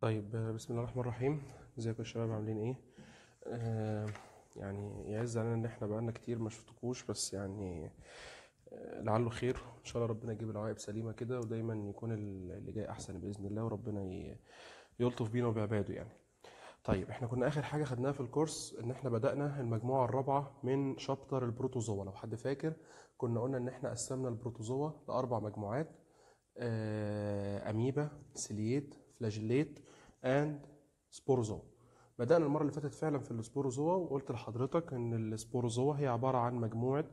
طيب آه، بسم الله الرحمن الرحيم ازيكم يا شباب عاملين ايه آه يعني يعز علينا ان احنا بقالنا كتير ما شفتكوش بس يعني آه لعله خير ان شاء الله ربنا يجيب العوائب سليمه كده ودايما يكون اللي جاي احسن باذن الله وربنا يلطف بينا وبعباده يعني طيب احنا كنا اخر حاجه خدناها في الكورس ان احنا بدانا المجموعه الرابعه من شابتر البروتوزوا لو حد فاكر كنا قلنا ان احنا قسمنا البروتوزوا لاربع مجموعات آه اميبا سيليت فلاجيليت اند سبوروزوا بدأنا المرة اللي فاتت فعلا في السبوروزوا وقلت لحضرتك ان السبوروزوا هي عبارة عن مجموعة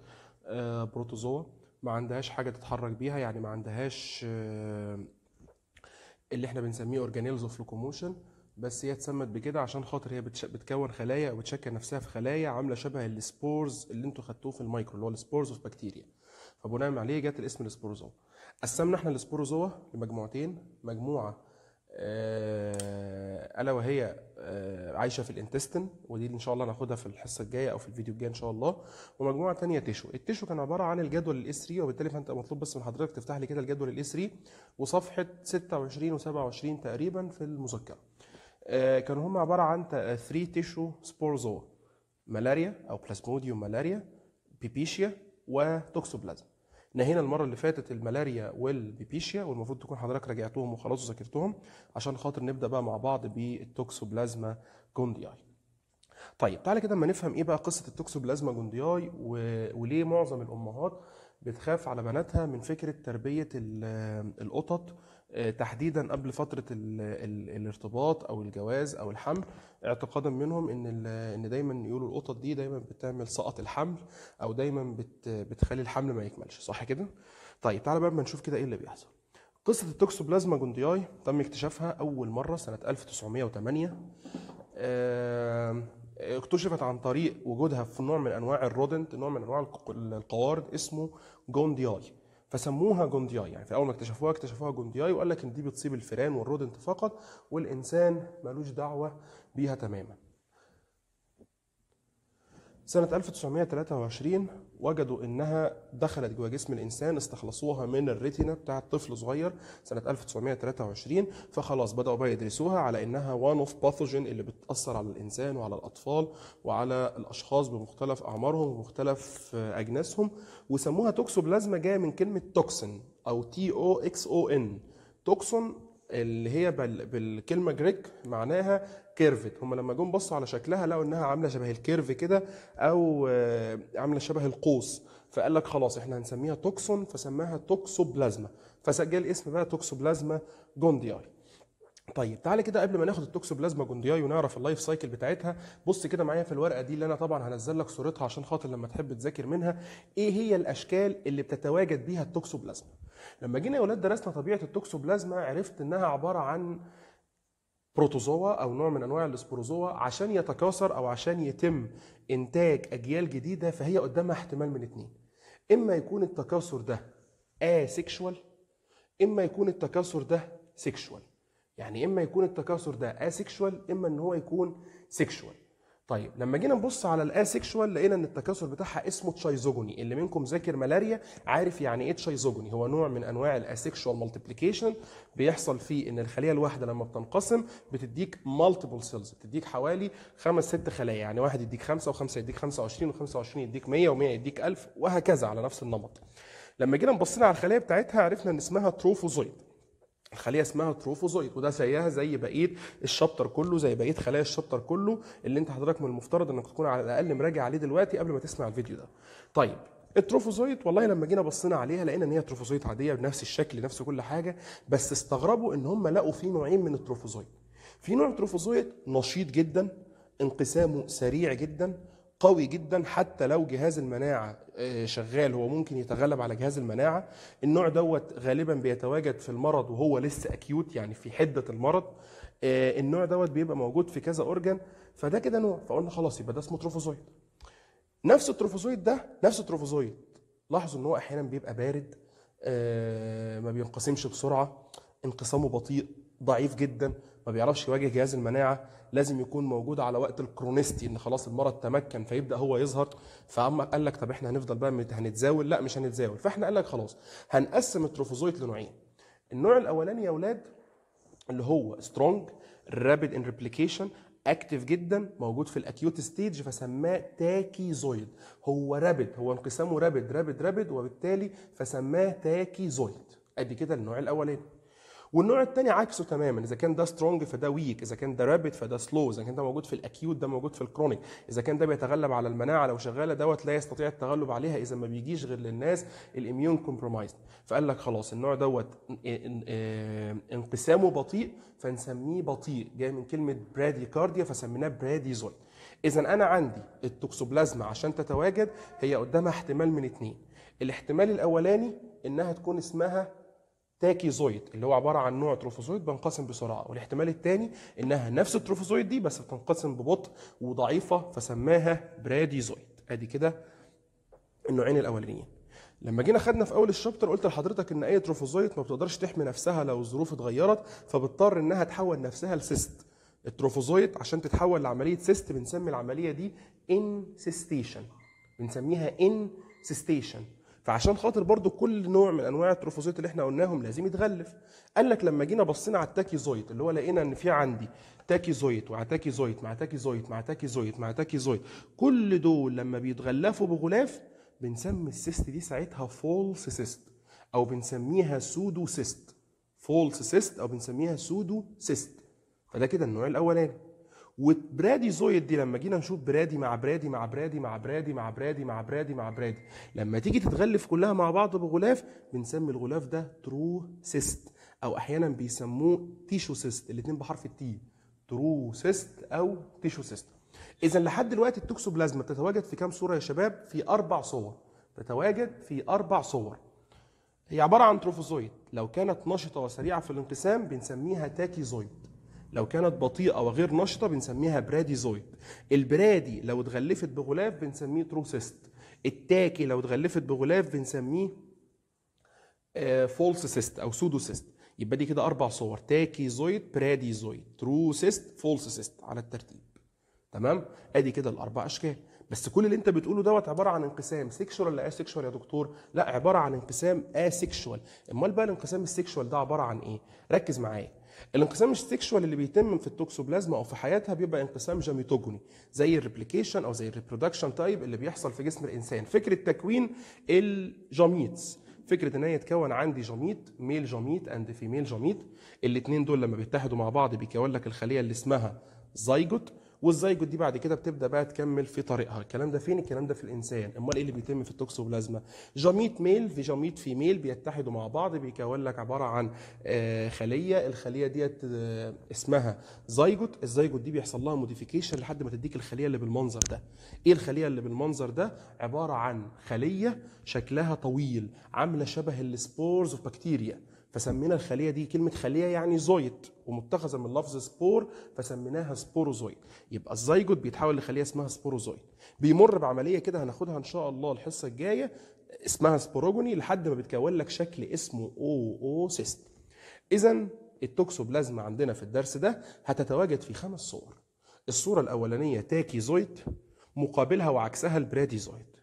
آه، بروتوزوا ما عندهاش حاجة تتحرك بيها يعني ما عندهاش آه، اللي احنا بنسميه اورجانيلز اوف لوكوموشن بس هي اتسمت بكده عشان خاطر هي بتكون خلايا او بتشكل نفسها في خلايا عامله شبه السبورز اللي انتوا خدتوه في المايكرو اللي هو السبورز اوف بكتيريا فبناء عليه جت الاسم السبوروزوا قسمنا احنا السبوروزوا لمجموعتين مجموعه آه، الا وهي آه، عايشه في الانتستن ودي ان شاء الله هناخدها في الحصه الجايه او في الفيديو الجاي ان شاء الله ومجموعه تانية تيشو التيشو كان عباره عن الجدول الاس 3 وبالتالي فانت مطلوب بس من حضرتك تفتح لي كده الجدول الاس 3 وصفحه 26 و27 تقريبا في المذكره آه، كانوا هم عباره عن 3 تيشو سبورزو ملاريا او بلاسموديوم ملاريا بيبيشيا وتوكسوبلازم نهينا المره اللي فاتت الملاريا والبيبيشيا والمفروض تكون حضرتك راجعتهم وخلاص وذاكرتهم عشان خاطر نبدا بقى مع بعض بالتوكسوبلازما جوندياي طيب تعالى كده اما نفهم ايه بقى قصه التوكسوبلازما جوندياي وليه معظم الامهات بتخاف على بناتها من فكره تربيه القطط آه، تحديدا قبل فتره الـ الـ الارتباط او الجواز او الحمل اعتقادا منهم ان ان دايما يقولوا القطط دي دايما بتعمل سقط الحمل او دايما بت بتخلي الحمل ما يكملش صح كده طيب تعالى بقى نشوف كده ايه اللي بيحصل قصه التوكسوبلازما جوندياي تم اكتشافها اول مره سنه 1908 آه، اكتشفت عن طريق وجودها في نوع من انواع الرودنت نوع من انواع القوارض اسمه جوندياي فسموها جوندياي يعني في اول ما اكتشفوها اكتشفوها جوندياي وقال لك ان دي بتصيب الفئران والرودنت فقط والانسان ملوش دعوه بيها تماما سنة 1923 وجدوا انها دخلت جوه جسم الانسان استخلصوها من الريتينا بتاع طفل صغير سنه 1923 فخلاص بداوا بقى يدرسوها على انها وان اوف باثوجين اللي بتاثر على الانسان وعلى الاطفال وعلى الاشخاص بمختلف اعمارهم ومختلف اجناسهم وسموها توكسوبلازما جايه من كلمه توكسن او تي او اكس او ان توكسون اللي هي بالكلمه جريك معناها كيرفت هم لما جم بصوا على شكلها لقوا انها عامله شبه الكيرف كده او آه، عامله شبه القوس فقال لك خلاص احنا هنسميها توكسون فسماها توكسوبلازما فسجل اسم بقى توكسوبلازما جوندياي طيب تعالى كده قبل ما ناخد التوكسوبلازما جوندياي ونعرف اللايف سايكل بتاعتها بص كده معايا في الورقه دي اللي انا طبعا هنزل لك صورتها عشان خاطر لما تحب تذاكر منها ايه هي الاشكال اللي بتتواجد بيها التوكسوبلازما لما جينا يا اولاد درسنا طبيعه التوكسوبلازما عرفت انها عباره عن بروتوزوا او نوع من انواع السبوروزوا عشان يتكاثر او عشان يتم انتاج اجيال جديده فهي قدامها احتمال من اتنين اما يكون التكاثر ده اسيكشوال اما يكون التكاثر ده سيكشوال يعني اما يكون التكاثر ده اسيكشوال اما ان هو يكون سيكشوال طيب لما جينا نبص على الاسيكشوال لقينا ان التكاثر بتاعها اسمه تشايزوجوني اللي منكم ذاكر ملاريا عارف يعني ايه تشايزوجوني هو نوع من انواع الاسيكشوال مالتيبليكيشن بيحصل فيه ان الخليه الواحده لما بتنقسم بتديك مالتيبل سيلز بتديك حوالي خمس ست خلايا يعني واحد يديك خمسه وخمسه يديك 25 و25 يديك 100 و100 يديك 1000 وهكذا على نفس النمط لما جينا بصينا على الخليه بتاعتها عرفنا ان اسمها تروفوزويد خليه اسمها تروفوزويت وده زيها زي بقيه الشابتر كله زي بقيه خلايا الشابتر كله اللي انت حضرتك من المفترض انك تكون على الاقل مراجع عليه دلوقتي قبل ما تسمع الفيديو ده طيب التروفوزويت والله لما جينا بصينا عليها لقينا ان هي تروفوزويت عاديه بنفس الشكل نفس كل حاجه بس استغربوا ان هم لقوا في نوعين من التروفوزويت في نوع تروفوزويت نشيط جدا انقسامه سريع جدا قوي جدا حتى لو جهاز المناعه آه، شغال هو ممكن يتغلب على جهاز المناعه النوع دوت غالبا بيتواجد في المرض وهو لسه اكيوت يعني في حده المرض آه، النوع دوت بيبقى موجود في كذا اورجن فده كده نوع فقلنا خلاص يبقى ده اسمه تروفوزويد نفس التروفوزويد ده نفس التروفوزويد لاحظوا ان هو احيانا بيبقى بارد آه، ما بينقسمش بسرعه انقسامه بطيء ضعيف جدا ما بيعرفش يواجه جهاز المناعه لازم يكون موجود على وقت الكرونستي ان خلاص المرض تمكن فيبدا هو يظهر فعم قال لك طب احنا هنفضل بقى هنتزاول لا مش هنتزاول فاحنا قال لك خلاص هنقسم التروفوزويت لنوعين النوع الاولاني يا اولاد اللي هو سترونج رابيد ان ريبليكيشن اكتف جدا موجود في الاكيوت ستيج فسماه تاكيزويد هو رابد هو انقسامه رابد رابد رابد وبالتالي فسماه تاكيزويد ادي كده النوع الاولاني والنوع الثاني عكسه تماما اذا كان ده سترونج فده ويك اذا كان ده رابد فده سلو اذا كان ده موجود في الاكيوت ده موجود في الكرونيك اذا كان ده بيتغلب على المناعه لو شغاله دوت لا يستطيع التغلب عليها اذا ما بيجيش غير للناس الاميون كومبرومايز فقال لك خلاص النوع دوت آه، انقسامه بطيء فنسميه بطيء جاي من كلمه براديكارديا فسميناه براديزون اذا انا عندي التوكسوبلازما عشان تتواجد هي قدامها احتمال من اثنين الاحتمال الاولاني انها تكون اسمها تاكيزويد اللي هو عباره عن نوع تروفوزويد بنقسم بسرعه والاحتمال الثاني انها نفس التروفوزويد دي بس بتنقسم ببطء وضعيفه فسماها براديزويد ادي كده النوعين الاولانيين لما جينا خدنا في اول الشابتر قلت لحضرتك ان اي تروفوزويد ما بتقدرش تحمي نفسها لو الظروف اتغيرت فبتضطر انها تحول نفسها لسيست التروفوزويد عشان تتحول لعمليه سيست بنسمي العمليه دي انسيستيشن بنسميها انسيستيشن فعشان خاطر برضو كل نوع من انواع التروفوزيت اللي احنا قلناهم لازم يتغلف قال لك لما جينا بصينا على التاكيزويت اللي هو لقينا ان في عندي تاكيزويت وعتاكي زويت مع تاكيزويت مع تاكيزويت مع تاكيزويت كل دول لما بيتغلفوا بغلاف بنسمي السيست دي ساعتها فولس سيست او بنسميها سودو سيست فولس سيست او بنسميها سودو سيست فده كده النوع الاولاني وبرادي زويد دي لما جينا نشوف برادي مع برادي مع برادي مع برادي مع برادي مع برادي مع برادي لما تيجي تتغلف كلها مع بعض بغلاف بنسمي الغلاف ده ترو سيست او احيانا بيسموه تيشو سيست الاثنين بحرف التي ترو سيست او تيشو سيست اذا لحد دلوقتي التوكسوبلازما بتتواجد في كام صوره يا شباب في اربع صور تتواجد في اربع صور هي عباره عن تروفوزويد لو كانت نشطه وسريعه في الانقسام بنسميها تاكيزويد لو كانت بطيئه وغير نشطه بنسميها براديزويد البرادي لو اتغلفت بغلاف بنسميه تروسيست التاكي لو اتغلفت بغلاف بنسميه آه، فولس سيست او سودو سيست يبقى دي كده اربع صور تاكي زويد برادي زويد ترو سيست فولس سيست على الترتيب تمام ادي كده الاربع اشكال بس كل اللي انت بتقوله دوت عباره عن انقسام سيكشوال ولا اسيكشوال يا دكتور لا عباره عن انقسام اسيكشوال امال بقى الانقسام السيكشوال ده عباره عن ايه ركز معايا الانقسام السكشوال اللي بيتم في التوكسوبلازما او في حياتها بيبقى انقسام جاميتوجوني زي الريبليكيشن او زي الريبرودكشن تايب اللي بيحصل في جسم الانسان فكره تكوين الجاميتس فكره ان هي يتكون عندي جميط ميل جميط اند فيميل جميط الاثنين دول لما بيتحدوا مع بعض بيكون لك الخليه اللي اسمها زيجوت والزيجوت دي بعد كده بتبدا بقى تكمل في طريقها الكلام ده فين الكلام ده في الانسان امال ايه اللي بيتم في التوكسوبلازما جاميت ميل في في فيميل بيتحدوا مع بعض بيكون لك عباره عن آه، خليه الخليه ديت آه، اسمها زيجوت الزيجوت دي بيحصل لها موديفيكيشن لحد ما تديك الخليه اللي بالمنظر ده ايه الخليه اللي بالمنظر ده عباره عن خليه شكلها طويل عامله شبه السبورز اوف بكتيريا فسمينا الخليه دي كلمه خليه يعني زويت ومتخذه من لفظ سبور فسميناها سبوروزويت يبقى الزيجوت بيتحول لخليه اسمها سبوروزويت بيمر بعمليه كده هناخدها ان شاء الله الحصه الجايه اسمها سبوروجوني لحد ما بتكون لك شكل اسمه او او سيست اذا التوكسوبلازما عندنا في الدرس ده هتتواجد في خمس صور الصوره الاولانيه تاكيزويت مقابلها وعكسها البراديزويت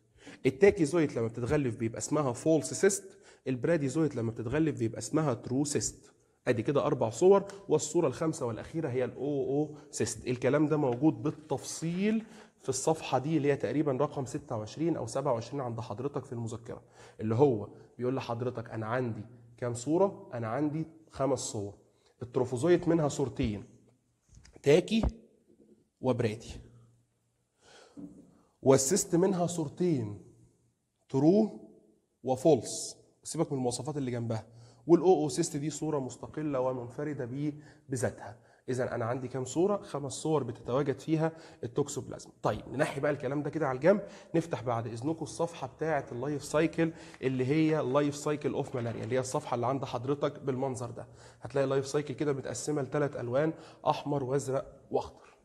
التاكيزويت لما بتتغلف بيبقى اسمها فولس سيست البراديزويت لما بتتغلف بيبقى اسمها ترو سيست ادي كده اربع صور والصوره الخامسه والاخيره هي الاو او سيست الكلام ده موجود بالتفصيل في الصفحه دي اللي هي تقريبا رقم 26 او 27 عند حضرتك في المذكره اللي هو بيقول لحضرتك انا عندي كام صوره انا عندي خمس صور التروفوزويت منها صورتين تاكي وبرادي والسيست منها صورتين ترو وفولس سيبك من المواصفات اللي جنبها والاو او سيست دي صوره مستقله ومنفرده بذاتها اذا انا عندي كام صوره خمس صور بتتواجد فيها التوكسوبلازما طيب ننحي بقى الكلام ده كده على الجنب نفتح بعد اذنكم الصفحه بتاعه اللايف سايكل اللي هي اللايف سايكل اوف ملاريا اللي هي الصفحه اللي عند حضرتك بالمنظر ده هتلاقي اللايف سايكل كده متقسمه لثلاث الوان احمر وازرق واخضر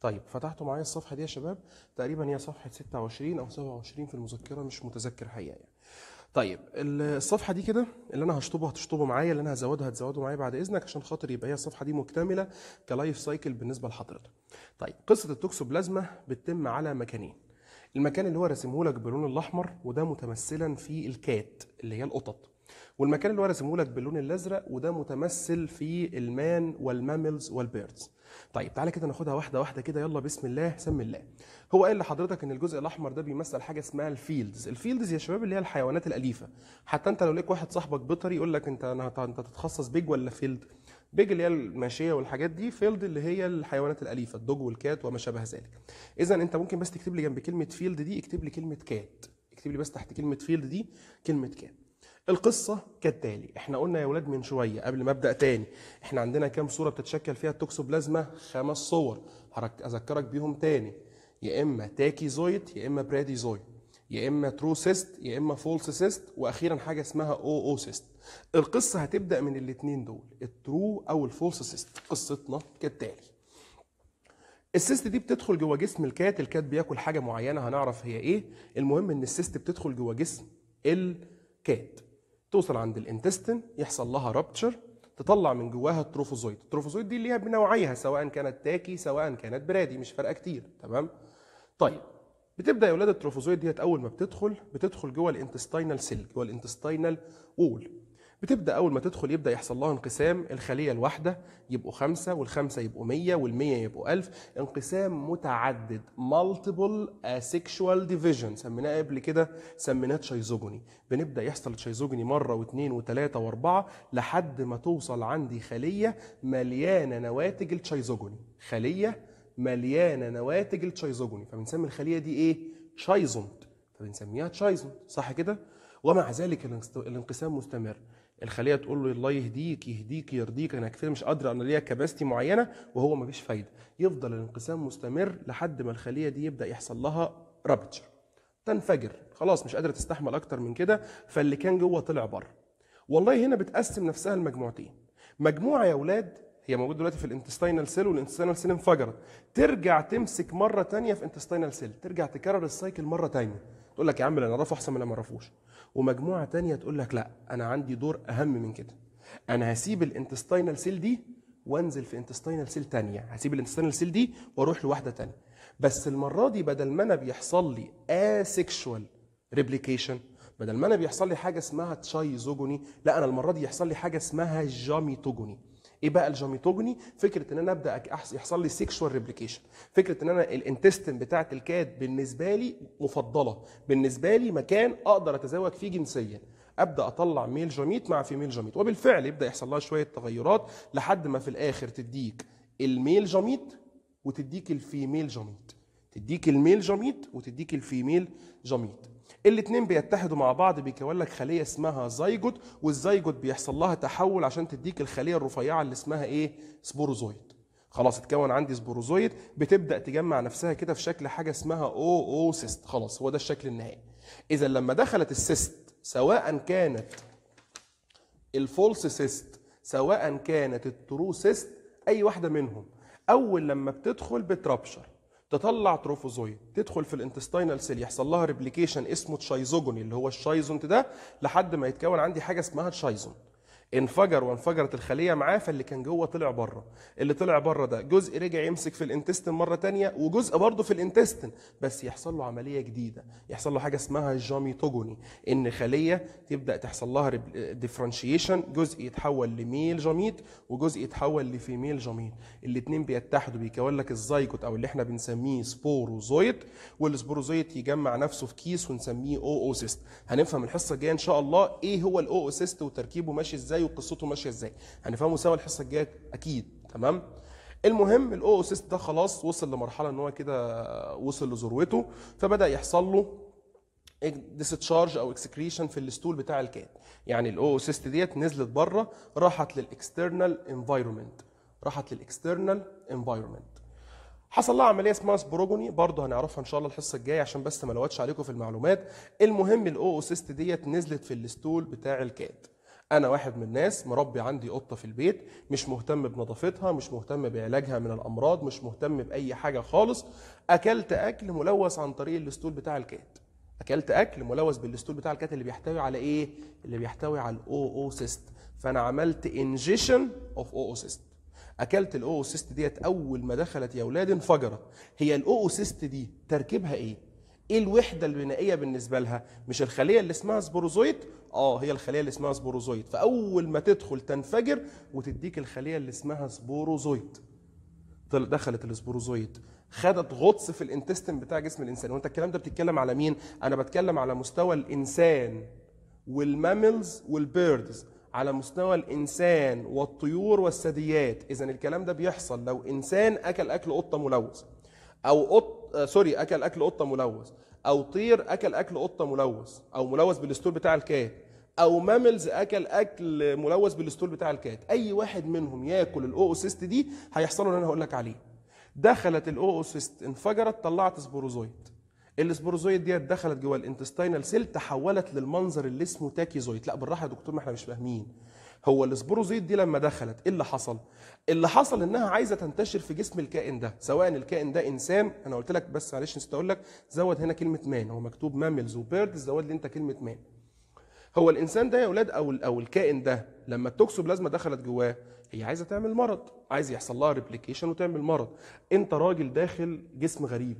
طيب فتحتوا معايا الصفحه دي يا شباب تقريبا هي صفحه 26 او 27 في المذكره مش متذكر حقيقه يعني. طيب الصفحه دي كده اللي انا هشطبه هتشطبه معايا اللي انا هزوده هتزوده معايا بعد اذنك عشان خاطر يبقى هي الصفحه دي مكتمله كلايف سايكل بالنسبه لحضرتك طيب قصه التوكسوبلازما بتتم على مكانين المكان اللي هو راسمهولك لك باللون الاحمر وده متمثلا في الكات اللي هي القطط والمكان اللي هو لك باللون الازرق وده متمثل في المان والماملز والبيردز طيب تعالى كده ناخدها واحده واحده كده يلا بسم الله سم الله هو قال لحضرتك ان الجزء الاحمر ده بيمثل حاجه اسمها الفيلدز الفيلدز يا شباب اللي هي الحيوانات الاليفه حتى انت لو ليك واحد صاحبك بيطري يقول لك انت انا انت تتخصص بيج ولا فيلد بيج اللي هي الماشيه والحاجات دي فيلد اللي هي الحيوانات الاليفه الدوج والكات وما شابه ذلك اذا انت ممكن بس تكتب لي جنب كلمه فيلد دي اكتب لي كلمه كات اكتب لي بس تحت كلمه فيلد دي كلمه كات القصة كالتالي احنا قلنا يا ولاد من شوية قبل ما ابدأ تاني احنا عندنا كام صورة بتتشكل فيها التوكسوبلازما خمس صور هذكرك بيهم تاني يا اما تاكيزويد يا اما براديزويد يا اما ترو سيست يا اما فولس سيست واخيرا حاجه اسمها او او سيست القصه هتبدا من الاتنين دول الترو او الفولس سيست قصتنا كالتالي السيست دي بتدخل جوه جسم الكات الكات بياكل حاجه معينه هنعرف هي ايه المهم ان السيست بتدخل جوه جسم الكات توصل عند الانتستين يحصل لها رابتشر تطلع من جواها التروفوزويد التروفوزويد دي اللي هي بنوعيها سواء كانت تاكي سواء كانت برادي مش فارقه كتير تمام طيب بتبدا يا اولاد التروفوزويد ديت اول ما بتدخل بتدخل جوه الانتستاينال سيل جوه الانتستاينال وول بتبدا اول ما تدخل يبدا يحصل لها انقسام الخليه الواحده يبقوا خمسه والخمسه يبقوا 100 وال100 يبقوا 1000 انقسام متعدد مالتيبل اسيكشوال ديفيجن سميناه قبل كده سميناه تشايزوجوني بنبدا يحصل تشايزوجوني مره واثنين وثلاثه واربعه لحد ما توصل عندي خليه مليانه نواتج التشايزوجوني خليه مليانه نواتج التشايزوجوني فبنسمي الخليه دي ايه تشايزونت فبنسميها تشايزونت صح كده ومع ذلك الانقسام مستمر الخليه تقول له الله يهديك يهديك يرضيك انا كتير مش قادر انا ليا كباستي معينه وهو مفيش فايده يفضل الانقسام مستمر لحد ما الخليه دي يبدا يحصل لها رابتشر تنفجر خلاص مش قادره تستحمل اكتر من كده فاللي كان جوه طلع بره والله هنا بتقسم نفسها لمجموعتين مجموعه يا اولاد هي موجوده دلوقتي في الانتستينال سيل والانتستينال سيل انفجرت ترجع تمسك مره ثانيه في انتستينال سيل ترجع تكرر السايكل مره ثانيه تقول لك يا عم اللي انا اعرفه احسن من اللي ما رافوش ومجموعه تانية تقول لك لا انا عندي دور اهم من كده انا هسيب الانتستينال سيل دي وانزل في انتستينال سيل تانية هسيب الانتستينال سيل دي واروح لواحده تانية بس المره دي بدل ما انا بيحصل لي اسexual ريبليكيشن بدل ما انا بيحصل لي حاجه اسمها تشايزوجوني لا انا المره دي يحصل لي حاجه اسمها جاميتوجوني ايه بقى الجاميتوجني فكره ان انا ابدا يحصل لي سيكشوال ريبليكيشن فكره ان انا الانتستين بتاعه الكاد بالنسبه لي مفضله بالنسبه لي مكان اقدر اتزوج فيه جنسيا ابدا اطلع ميل جاميت مع فيميل جاميت وبالفعل يبدا يحصل لها شويه تغيرات لحد ما في الاخر تديك الميل جاميت وتديك الفيميل جاميت تديك الميل جاميت وتديك الفيميل جاميت الاثنين بيتحدوا مع بعض بيكون لك خليه اسمها زيجوت والزيجوت بيحصل لها تحول عشان تديك الخليه الرفيعه اللي اسمها ايه سبوروزويد خلاص اتكون عندي سبوروزويد بتبدا تجمع نفسها كده في شكل حاجه اسمها او او سيست خلاص هو ده الشكل النهائي اذا لما دخلت السيست سواء كانت الفولس سيست سواء كانت الترو سيست اي واحده منهم اول لما بتدخل بتربشر تطلع تروفوزويد تدخل في الانتستينال سيل يحصل لها ريبليكيشن اسمه تشايزوجوني اللي هو الشايزونت ده لحد ما يتكون عندي حاجه اسمها تشايزونت انفجر وانفجرت الخليه معاه فاللي كان جوه طلع بره اللي طلع بره ده جزء رجع يمسك في الانتستين مره تانية وجزء برضه في الانتستين بس يحصل له عمليه جديده يحصل له حاجه اسمها جاميتوجوني ان خليه تبدا تحصل لها ديفرنشيشن جزء يتحول لميل جاميت وجزء يتحول لفيميل جاميت الاثنين بيتحدوا بيكون لك الزيجوت او اللي احنا بنسميه سبوروزويت والسبوروزويت يجمع نفسه في كيس ونسميه اوسيست هنفهم الحصه الجايه ان شاء الله ايه هو الاوسيست وتركيبه ماشي ازاي ازاي وقصته ماشيه ازاي هنفهمه يعني سوا الحصه الجايه اكيد تمام المهم الاو او ده خلاص وصل لمرحله ان هو كده وصل لذروته فبدا يحصل له ديستشارج او اكسكريشن في الاستول بتاع الكات يعني الاو سيست ديت نزلت بره راحت للاكسترنال انفايرمنت راحت للاكسترنال انفايرمنت حصل لها عمليه اسمها سبروجوني برضه هنعرفها ان شاء الله الحصه الجايه عشان بس ما لوتش عليكم في المعلومات المهم الاو سيست ديت نزلت في الاستول بتاع الكات انا واحد من الناس مربي عندي قطه في البيت مش مهتم بنظافتها مش مهتم بعلاجها من الامراض مش مهتم باي حاجه خالص اكلت اكل ملوث عن طريق الاسطول بتاع الكات اكلت اكل ملوث بالاسطول بتاع الكات اللي بيحتوي على ايه اللي بيحتوي على الاو او سيست فانا عملت انجيشن اوف او او سيست اكلت الاو سيست ديت اول ما دخلت يا اولاد انفجرت هي الاو سيست دي تركيبها ايه ايه الوحده البنائيه بالنسبه لها مش الخليه اللي اسمها سبوروزويت اه هي الخليه اللي اسمها سبوروزويت فاول ما تدخل تنفجر وتديك الخليه اللي اسمها سبوروزويت دخلت السبوروزويت خدت غطس في الانتستين بتاع جسم الانسان وانت الكلام ده بتتكلم على مين انا بتكلم على مستوى الانسان والماملز والبيردز على مستوى الانسان والطيور والثدييات اذا الكلام ده بيحصل لو انسان اكل اكل قطه ملوث او قط آه، سوري اكل اكل قطه ملوث او طير اكل اكل قطه ملوث او ملوث بالستول بتاع الكات او ماملز اكل اكل ملوث بالستول بتاع الكات اي واحد منهم ياكل الاوسيست دي هيحصل له اللي انا هقول لك عليه دخلت الاوسيست انفجرت طلعت سبوروزويد السبوروزويد ديت دخلت جوه الانتستينال سيل تحولت للمنظر اللي اسمه تاكيزويد لا بالراحه يا دكتور ما احنا مش فاهمين هو السبوروزويد دي لما دخلت ايه اللي حصل اللي حصل انها عايزه تنتشر في جسم الكائن ده سواء الكائن ده انسان انا قلت لك بس معلش نسيت اقول لك زود هنا كلمه مان هو مكتوب ماملز وبيردز زود لي انت كلمه مان هو الانسان ده يا اولاد او او الكائن ده لما التوكسوبلازما دخلت جواه هي عايزه تعمل مرض عايز يحصل لها ريبليكيشن وتعمل مرض انت راجل داخل جسم غريب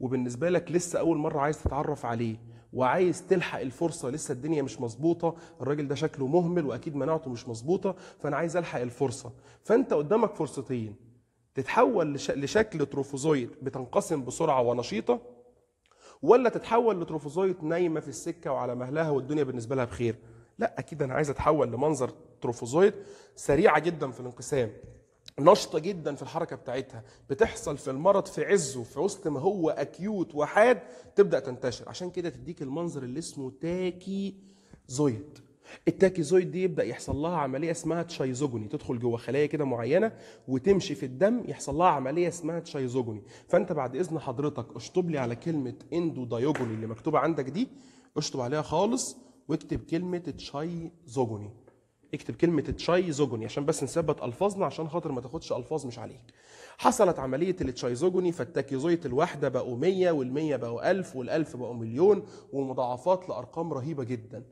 وبالنسبه لك لسه اول مره عايز تتعرف عليه وعايز تلحق الفرصه لسه الدنيا مش مظبوطه الراجل ده شكله مهمل واكيد مناعته مش مظبوطه فانا عايز الحق الفرصه فانت قدامك فرصتين تتحول لشكل تروفوزويد بتنقسم بسرعه ونشيطه ولا تتحول لتروفوزويد نايمه في السكه وعلى مهلها والدنيا بالنسبه لها بخير لا اكيد انا عايز اتحول لمنظر تروفوزويد سريعه جدا في الانقسام نشطة جدا في الحركة بتاعتها بتحصل في المرض في عزه في وسط ما هو أكيوت وحاد تبدأ تنتشر عشان كده تديك المنظر اللي اسمه تاكي زويد التاكي زويد دي يبدا يحصل لها عمليه اسمها تشايزوجوني تدخل جوه خلايا كده معينه وتمشي في الدم يحصل لها عمليه اسمها تشايزوجوني فانت بعد اذن حضرتك اشطب لي على كلمه دايوجوني اللي مكتوبه عندك دي اشطب عليها خالص واكتب كلمه تشايزوجوني اكتب كلمه تشايزوجوني عشان بس نثبت الفاظنا عشان خاطر ما تاخدش الفاظ مش عليك حصلت عمليه التشايزوجوني فالتاكيزويت الواحده بقوا 100 وال100 بقوا 1000 وال1000 بقوا مليون ومضاعفات لارقام رهيبه جدا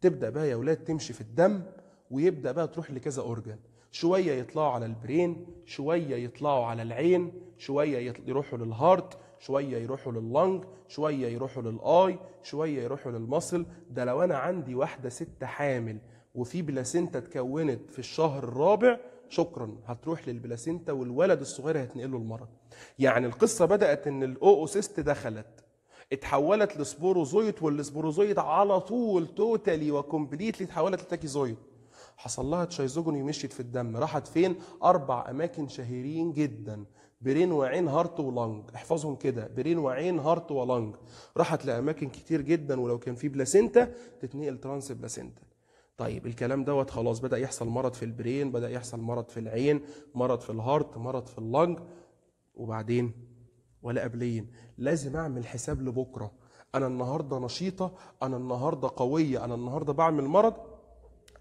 تبدا بقى يا اولاد تمشي في الدم ويبدا بقى تروح لكذا اورجان شويه يطلعوا على البرين شويه يطلعوا على العين شويه يروحوا للهارت شويه يروحوا لللنج شويه يروحوا للاي شويه يروحوا للمصل ده لو انا عندي واحده ست حامل وفي بلاسينتا اتكونت في الشهر الرابع شكرا هتروح للبلاسينتا والولد الصغير هيتنقل له المرض يعني القصه بدات ان الاوسيست دخلت اتحولت لسبوروزويت والسبوروزويت على طول توتالي وكومبليتلي اتحولت لتاكيزويت حصل لها تشايزوجوني مشيت في الدم راحت فين اربع اماكن شهيرين جدا برين وعين هارت ولنج احفظهم كده برين وعين هارت ولنج راحت لاماكن كتير جدا ولو كان في بلاسينتا تتنقل ترانس بلاسينتا طيب الكلام دوت خلاص بدا يحصل مرض في البرين بدا يحصل مرض في العين مرض في الهارت مرض في اللنج وبعدين ولا قبلين لازم اعمل حساب لبكره انا النهارده نشيطه انا النهارده قويه انا النهارده بعمل مرض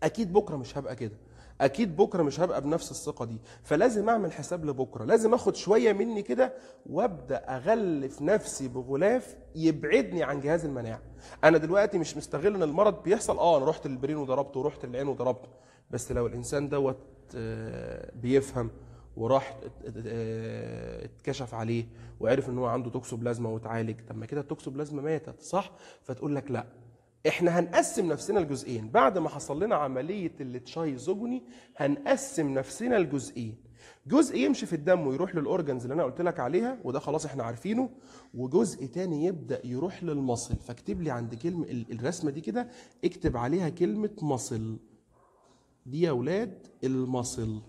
اكيد بكره مش هبقى كده اكيد بكره مش هبقى بنفس الثقه دي فلازم اعمل حساب لبكره لازم اخد شويه مني كده وابدا اغلف نفسي بغلاف يبعدني عن جهاز المناعه انا دلوقتي مش مستغل ان المرض بيحصل اه انا رحت للبرين وضربته ورحت للعين وضربته بس لو الانسان دوت آه، بيفهم وراح آه، اتكشف عليه وعرف ان هو عنده توكسوبلازما واتعالج طب ما كده التوكسوبلازما ماتت صح فتقول لك لا احنا هنقسم نفسنا لجزئين بعد ما حصل لنا عمليه زوجني هنقسم نفسنا لجزئين جزء يمشي في الدم ويروح للاورجنز اللي انا قلت لك عليها وده خلاص احنا عارفينه وجزء تاني يبدا يروح للمصل فاكتب لي عند كلمه الرسمه دي كده اكتب عليها كلمه مصل دي يا ولاد المصل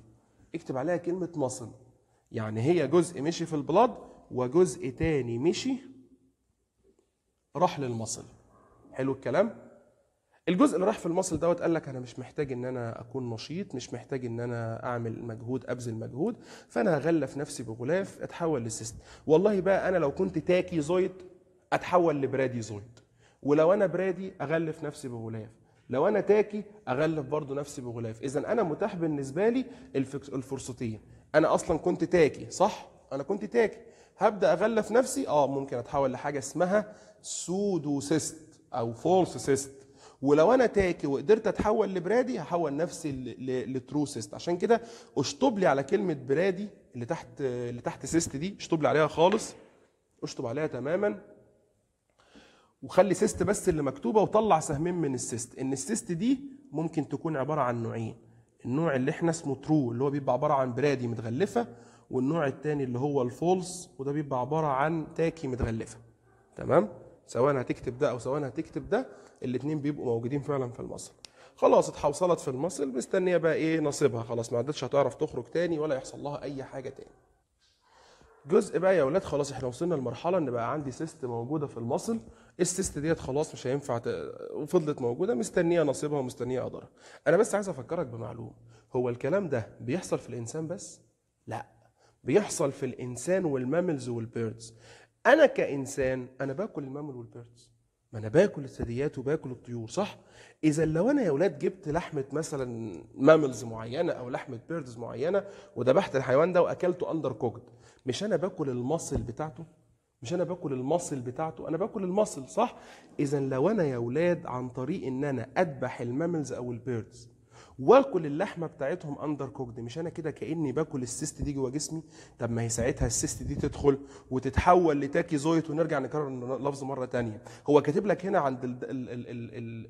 اكتب عليها كلمه مصل يعني هي جزء مشي في البلاد وجزء تاني مشي راح للمصل حلو الكلام الجزء اللي راح في المصل دوت قال لك انا مش محتاج ان انا اكون نشيط مش محتاج ان انا اعمل مجهود ابذل مجهود فانا هغلف نفسي بغلاف اتحول لسيست والله بقى انا لو كنت تاكي زويد اتحول لبرادي زويد ولو انا برادي اغلف نفسي بغلاف لو انا تاكي اغلف برضه نفسي بغلاف اذا انا متاح بالنسبه لي الفرصتين انا اصلا كنت تاكي صح انا كنت تاكي هبدا اغلف نفسي اه ممكن اتحول لحاجه اسمها سودوسيست او فولس سيست ولو انا تاكي وقدرت اتحول لبرادي هحول نفسي لترو سيست عشان كده اشطب لي على كلمه برادي اللي تحت اللي تحت سيست دي اشطب لي عليها خالص اشطب عليها تماما وخلي سيست بس اللي مكتوبه وطلع سهمين من السيست ان السيست دي ممكن تكون عباره عن نوعين النوع اللي احنا اسمه ترو اللي هو بيبقى عباره عن برادي متغلفه والنوع الثاني اللي هو الفولس وده بيبقى عباره عن تاكي متغلفه تمام سواء هتكتب ده او سواء هتكتب ده الاثنين بيبقوا موجودين فعلا في المصل خلاص اتحوصلت في المصل مستنيه بقى ايه نصيبها خلاص ما عدتش هتعرف تخرج تاني ولا يحصل لها اي حاجه تاني جزء بقى يا اولاد خلاص احنا وصلنا لمرحله ان بقى عندي سيست موجوده في المصل السيست ديت خلاص مش هينفع وفضلت موجوده مستنيه نصيبها ومستنيه قدرها انا بس عايز افكرك بمعلومه هو الكلام ده بيحصل في الانسان بس لا بيحصل في الانسان والماملز والبيردز انا كانسان انا باكل المامل والبيردز ما انا باكل الثدييات وباكل الطيور صح اذا لو انا يا اولاد جبت لحمه مثلا ماملز معينه او لحمه بيردز معينه وذبحت الحيوان ده واكلته اندر كوكد مش انا باكل المصل بتاعته مش انا باكل المصل بتاعته انا باكل المصل صح اذا لو انا يا اولاد عن طريق ان انا اذبح الماملز او البيردز واكل اللحمه بتاعتهم اندر كوكد مش انا كده كاني باكل السيست دي جوه جسمي طب ما هي ساعتها السيست دي تدخل وتتحول لتاكي زويت ونرجع نكرر اللفظ مره تانية هو كاتب لك هنا عند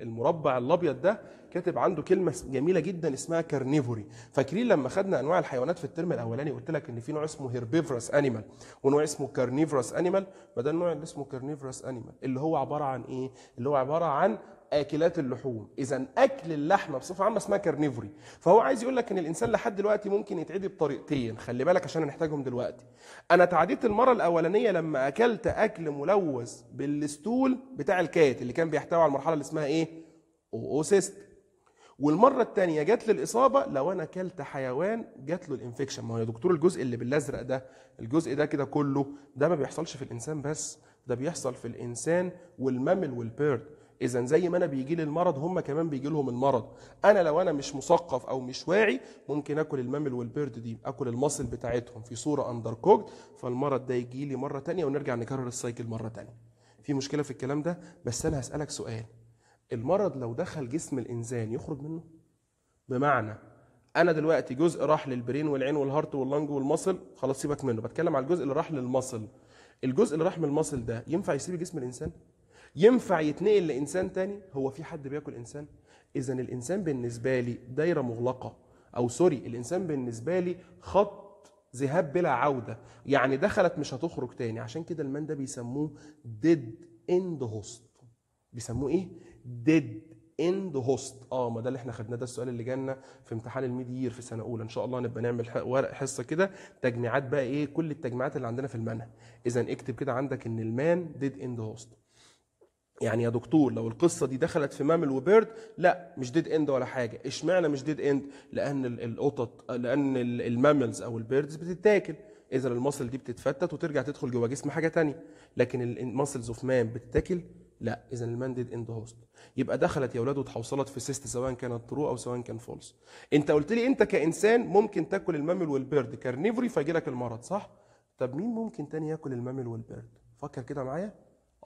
المربع الابيض ده كاتب عنده كلمه جميله جدا اسمها كارنيفوري فاكرين لما خدنا انواع الحيوانات في الترم الاولاني قلت لك ان في نوع اسمه هيربيفرس انيمال ونوع اسمه كارنيفرس انيمال ما ده النوع اللي اسمه كارنيفرس انيمال اللي هو عباره عن ايه اللي هو عباره عن اكلات اللحوم اذا اكل اللحمه بصفه عامه اسمها كارنيفوري فهو عايز يقول لك ان الانسان لحد دلوقتي ممكن يتعدي بطريقتين خلي بالك عشان هنحتاجهم دلوقتي انا تعديت المره الاولانيه لما اكلت اكل ملوث بالستول بتاع الكات اللي كان بيحتوي على المرحله اللي اسمها ايه اوسيست والمره الثانيه جات لي الاصابه لو انا اكلت حيوان جات له الانفكشن ما هو يا دكتور الجزء اللي بالازرق ده الجزء ده كده كله ده ما بيحصلش في الانسان بس ده بيحصل في الانسان والمامل والبيرد اذا زي ما انا بيجي لي المرض هم كمان بيجي لهم المرض انا لو انا مش مثقف او مش واعي ممكن اكل المامل والبيرد دي اكل المصل بتاعتهم في صوره اندر كوكد فالمرض ده يجي لي مره ثانيه ونرجع نكرر السايكل مره ثانيه في مشكله في الكلام ده بس انا هسالك سؤال المرض لو دخل جسم الانسان يخرج منه بمعنى انا دلوقتي جزء راح للبرين والعين والهارت واللنج والمصل خلاص سيبك منه بتكلم على الجزء اللي راح للمصل الجزء اللي راح من المصل ده ينفع يسيب جسم الانسان ينفع يتنقل لانسان تاني هو في حد بياكل انسان اذا الانسان بالنسبه لي دايره مغلقه او سوري الانسان بالنسبه لي خط ذهاب بلا عوده يعني دخلت مش هتخرج تاني عشان كده المان ده بيسموه ديد اند هوست بيسموه ايه ديد اند هوست اه ما ده اللي احنا خدناه ده السؤال اللي جالنا في امتحان الميد يير في سنه اولى ان شاء الله نبقى نعمل ورق حصه كده تجميعات بقى ايه كل التجميعات اللي عندنا في المنهج اذا اكتب كده عندك ان المان ديد اند هوست يعني يا دكتور لو القصه دي دخلت في مامل وبيرد لا مش ديد اند ولا حاجه اشمعنى مش ديد اند لان القطط لان الماملز او البيردز بتتاكل اذا المصل دي بتتفتت وترجع تدخل جوه جسم حاجه تانية لكن المصلز اوف مان بتتاكل لا اذا المان ديد اند هوست يبقى دخلت يا اولاد وتحوصلت في سيست سواء كانت ترو او سواء كان فولس انت قلت لي انت كانسان ممكن تاكل المامل والبيرد كارنيفوري فيجي لك المرض صح طب مين ممكن تاني ياكل المامل والبيرد فكر كده معايا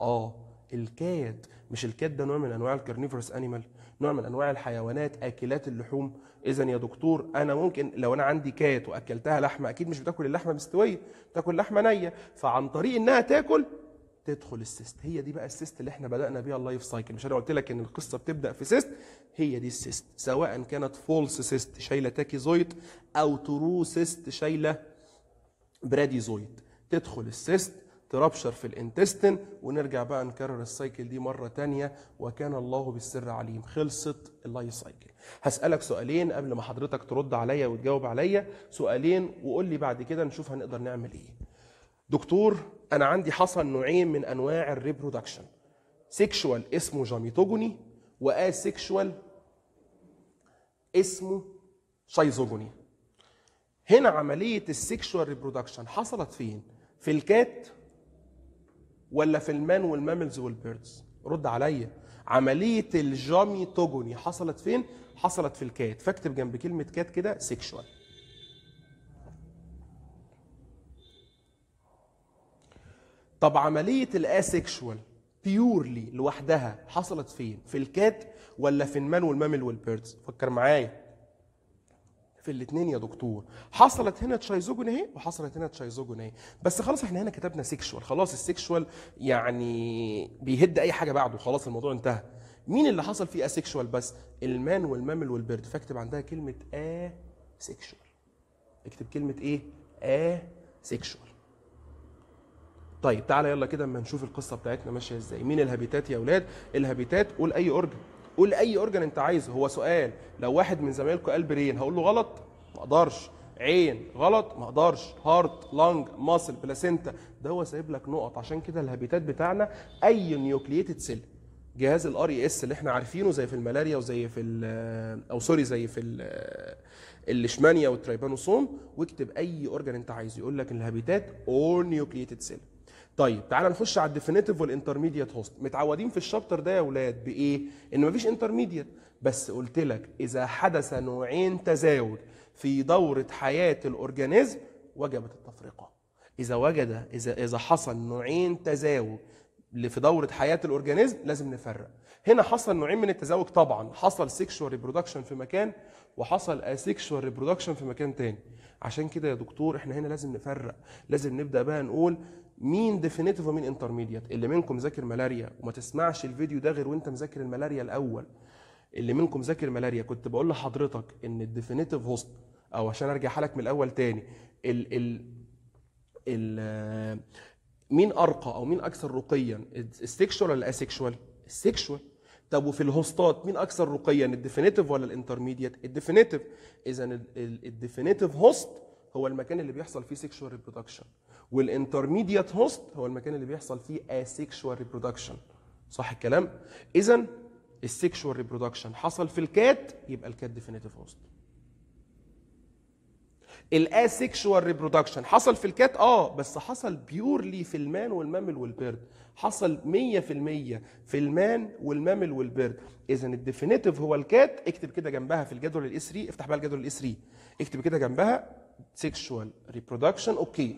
اه الكات مش الكات ده نوع من انواع الكارنيفورس انيمال نوع من انواع الحيوانات اكلات اللحوم اذا يا دكتور انا ممكن لو انا عندي كات واكلتها لحمه اكيد مش بتاكل اللحمه مستويه بتاكل لحمه نيه فعن طريق انها تاكل تدخل السيست هي دي بقى السيست اللي احنا بدانا بيها اللايف سايكل مش انا قلت لك ان القصه بتبدا في سيست هي دي السيست سواء كانت فولس سيست شايله تاكيزويد او ترو سيست شايله براديزويت تدخل السيست ترابشر في الانتستين ونرجع بقى نكرر السايكل دي مره تانية وكان الله بالسر عليم خلصت اللايف سايكل هسالك سؤالين قبل ما حضرتك ترد عليا وتجاوب عليا سؤالين وقول لي بعد كده نشوف هنقدر نعمل ايه دكتور انا عندي حصل نوعين من انواع الريبرودكشن سيكشوال اسمه جاميتوجوني واسيكشوال اسمه شايزوجوني هنا عمليه السيكشوال ريبرودكشن حصلت فين في الكات ولا في المان والماملز والبيردز رد عليا عمليه الجامي توجوني حصلت فين حصلت في الكات فاكتب جنب كلمه كات كده سيكشوال طب عمليه الاسيكشوال بيورلي لوحدها حصلت فين في الكات ولا في المان والمامل والبيردز فكر معايا في الاثنين يا دكتور حصلت هنا تشايزوجون اهي وحصلت هنا تشايزوجون اهي بس خلاص احنا هنا كتبنا سيكشوال خلاص السيكشوال يعني بيهد اي حاجه بعده خلاص الموضوع انتهى مين اللي حصل فيه اسيكشوال بس المان والمامل والبرد فاكتب عندها كلمه ا سيكشوال اكتب كلمه ايه ا سيكشوال طيب تعالى يلا كده اما نشوف القصه بتاعتنا ماشيه ازاي مين الهابيتات يا اولاد الهابيتات قول اي اورجن قول اي اورجان انت عايزه هو سؤال لو واحد من زمايلكم قال برين هقول له غلط ما اقدرش عين غلط ما اقدرش هارت لانج ماسل بلاسينتا ده هو سايب لك نقط عشان كده الهابيتات بتاعنا اي نيوكليتد سيل جهاز الار اي اس e اللي احنا عارفينه زي في الملاريا وزي في او سوري زي في الليشمانيا والتريبانوسوم واكتب اي اورجان انت عايزه يقول لك الهابيتات اور نيوكليتد سيل طيب تعالى نخش على الديفينيتيف والانترميديت هوست متعودين في الشابتر ده يا اولاد بايه ان مفيش انترميديت بس قلت لك اذا حدث نوعين تزاوج في دوره حياه الاورجانيزم وجبت التفرقه اذا وجد اذا اذا حصل نوعين تزاوج اللي في دوره حياه الاورجانيزم لازم نفرق هنا حصل نوعين من التزاوج طبعا حصل سيكشوال ريبرودكشن في مكان وحصل اسيكشوال ريبرودكشن في مكان تاني عشان كده يا دكتور احنا هنا لازم نفرق لازم نبدا بقى نقول مين ديفينيتيف ومين انترميديت اللي منكم ذاكر ملاريا وما تسمعش الفيديو ده غير وانت مذاكر الملاريا الاول اللي منكم ذاكر ملاريا كنت بقول لحضرتك ان الديفينيتيف هوست او عشان ارجع حالك من الاول تاني ال ال ال مين ارقى او مين اكثر رقيا السكشوال ولا الاسكشوال السكشوال طب وفي الهوستات مين اكثر رقيا الديفينيتيف ولا الانترميديت الديفينيتيف اذا الديفينيتيف هوست هو المكان اللي بيحصل فيه سيكشوال ريبرودكشن والانترميديت هوست هو المكان اللي بيحصل فيه اسيكشوال ريبرودكشن صح الكلام اذا السيكشوال ريبرودكشن حصل في الكات يبقى الكات ديفينيتيف هوست الاسيكشوال ريبرودكشن حصل في الكات اه بس حصل بيورلي في المان والمامل والبيرد حصل 100% في المان والمامل والبيرد اذا الديفينيتيف هو الكات اكتب كده جنبها في الجدول الاس 3 افتح بقى الجدول الاس 3 اكتب كده جنبها سيكشوال ريبرودكشن اوكي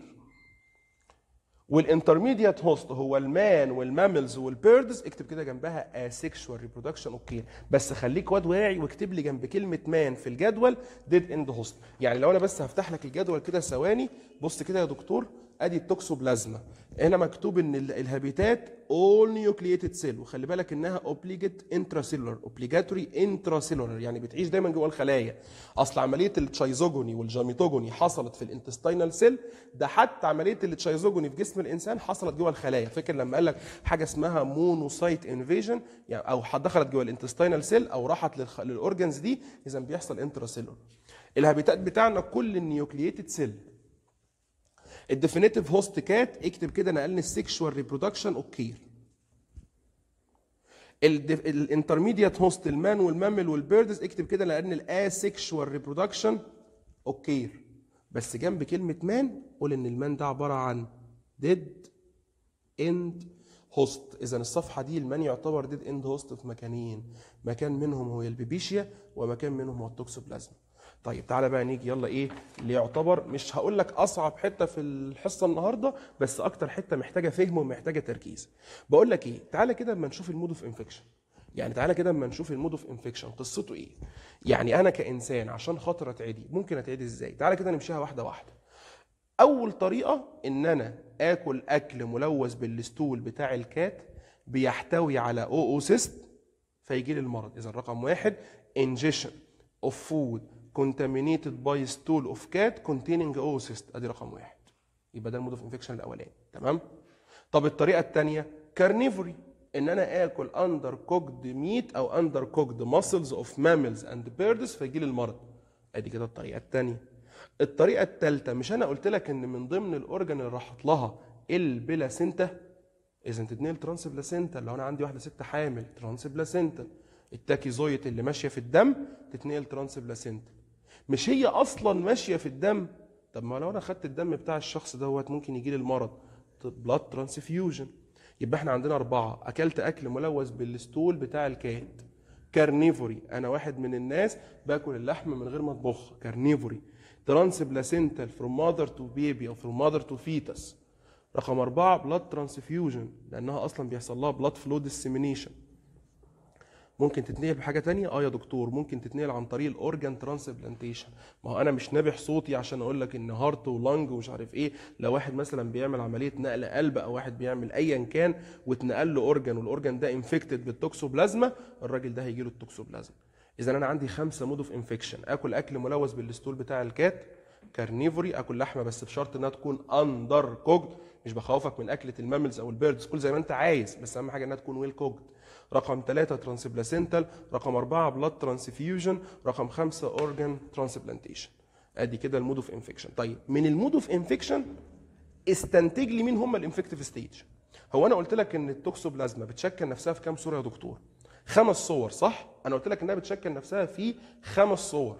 والانترميديت هوست هو المان والماملز والبيردز اكتب كده جنبها اسيكشوال ريبرودكشن اوكي بس خليك واد واعي واكتب لي جنب كلمه مان في الجدول ديد اند هوست يعني لو انا بس هفتح لك الجدول كده ثواني بص كده يا دكتور ادي التوكسوبلازما هنا مكتوب ان الهابيتات all nucleated cell وخلي بالك انها obligate intracellular obligatory intracellular يعني بتعيش دايما جوه الخلايا اصل عمليه التشايزوجوني والجاميتوجوني حصلت في الانتستينال سيل ده حتى عمليه التشايزوجوني في جسم الانسان حصلت جوه الخلايا فاكر لما قال لك حاجه اسمها مونوسايت انفيجن يعني او دخلت جوه الانتستينال سيل او راحت للاورجنز دي اذا بيحصل انتراسيلولر الهابيتات بتاعنا كل النيوكليتد سيل الديفينيتيف هوست كات اكتب كده نقلني السيكشوال ريبرودكشن اوكير الانترميديت هوست المان والمامل والبيردز اكتب كده لان الاسيكشوال ريبرودكشن اوكير بس جنب كلمه مان قول ان المان ده عباره عن ديد اند هوست اذا الصفحه دي المان يعتبر ديد اند هوست في مكانين مكان منهم هو البيبيشيا ومكان منهم هو التوكسوبلازما طيب تعالى بقى نيجي يلا ايه اللي يعتبر مش هقول لك اصعب حته في الحصه النهارده بس اكتر حته محتاجه فهم ومحتاجه تركيز بقول لك ايه تعالى كده اما نشوف المود اوف انفكشن يعني تعالى كده اما نشوف المود اوف انفكشن قصته ايه يعني انا كانسان عشان خاطر اتعدي ممكن اتعدي ازاي تعالى كده نمشيها واحده واحده اول طريقه ان انا اكل اكل ملوث بالستول بتاع الكات بيحتوي على او او سيست فيجي لي المرض اذا رقم واحد انجيشن اوف فود contaminated by stool of cat containing oocyst ادي رقم واحد يبقى ده المود اوف انفكشن الاولاني تمام طب الطريقه الثانيه كارنيفوري ان انا اكل اندر كوكد ميت او اندر كوكد ماسلز اوف ماملز اند بيردز فيجي لي المرض ادي كده الطريقه الثانيه الطريقه الثالثه مش انا قلت لك ان من ضمن الاورجن اللي راحت لها البلاسينتا اذا تتنقل ترانس بلاسينتا لو انا عندي واحده ست حامل ترانس بلاسينتا التاكيزويت اللي ماشيه في الدم تتنقل ترانس بلاسينتا مش هي اصلا ماشيه في الدم طب ما لو انا خدت الدم بتاع الشخص دوت ممكن يجي لي المرض بلاد ترانسفيوجن يبقى احنا عندنا اربعه اكلت اكل ملوث بالستول بتاع الكائن كارنيفوري انا واحد من الناس باكل اللحم من غير ما اطبخ كارنيفوري ترانس بلاسنتال فروم ماذر تو بيبي او فروم ماذر تو فيتس رقم أربعة بلاد ترانسفيوجن لأنها أصلا بيحصل لها بلاد فلو ديسيمينيشن ممكن تتنقل بحاجه تانية اه يا دكتور ممكن تتنقل عن طريق الاورجان ترانسبلانتيشن ما هو انا مش نابح صوتي عشان اقول لك ان هارت ولنج ومش عارف ايه لو واحد مثلا بيعمل عمليه نقل قلب او واحد بيعمل ايا كان واتنقل له اورجان والاورجان ده انفكتد بالتوكسوبلازما الراجل ده هيجي له التوكسوبلازما اذا انا عندي خمسه مود اوف انفكشن اكل اكل ملوث بالستول بتاع الكات كارنيفوري اكل لحمه بس بشرط انها تكون اندر كوكت مش بخوفك من اكله الماملز او البيردز كل زي ما انت عايز بس اهم حاجه انها تكون ويل كوكد رقم ثلاثة ترانسبلاسنتال رقم أربعة بلاد ترانسفيوجن رقم خمسة اورجان ترانسبلانتيشن ادي كده المود اوف انفكشن طيب من المود اوف انفكشن استنتج لي مين هم الانفكتيف ستيج هو انا قلت لك ان التوكسوبلازما بتشكل نفسها في كام صوره يا دكتور خمس صور صح انا قلت لك انها بتشكل نفسها في خمس صور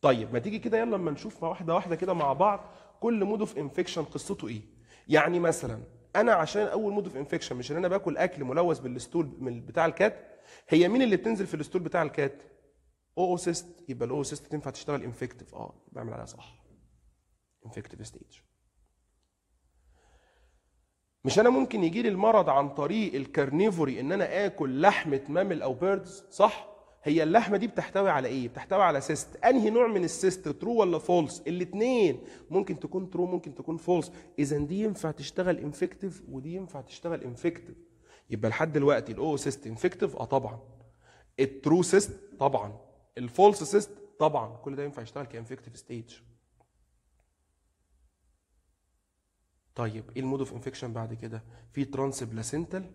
طيب ما تيجي كده يلا اما نشوف واحده واحده كده مع بعض كل مود اوف انفكشن قصته ايه يعني مثلا انا عشان اول مود اوف انفكشن مش ان انا باكل اكل ملوث بالستول بتاع الكات هي مين اللي بتنزل في الستول بتاع الكات اوسيست يبقى الاوسيست تنفع تشتغل انفكتيف اه بعمل عليها صح انفكتيف ستيج مش انا ممكن يجي لي المرض عن طريق الكارنيفوري ان انا اكل لحمه مامل او بيردز صح هي اللحمه دي بتحتوي على ايه بتحتوي على سيست انهي نوع من السيست ترو ولا فولس الاثنين ممكن تكون ترو ممكن تكون فولس اذا دي ينفع تشتغل انفكتيف ودي ينفع تشتغل انفكتيف يبقى لحد دلوقتي الاو سيست انفكتيف اه طبعا الترو سيست طبعا الفولس سيست طبعا كل ده ينفع يشتغل كانفكتيف ستيج طيب ايه المود اوف انفكشن بعد كده في ترانس بلاسنتال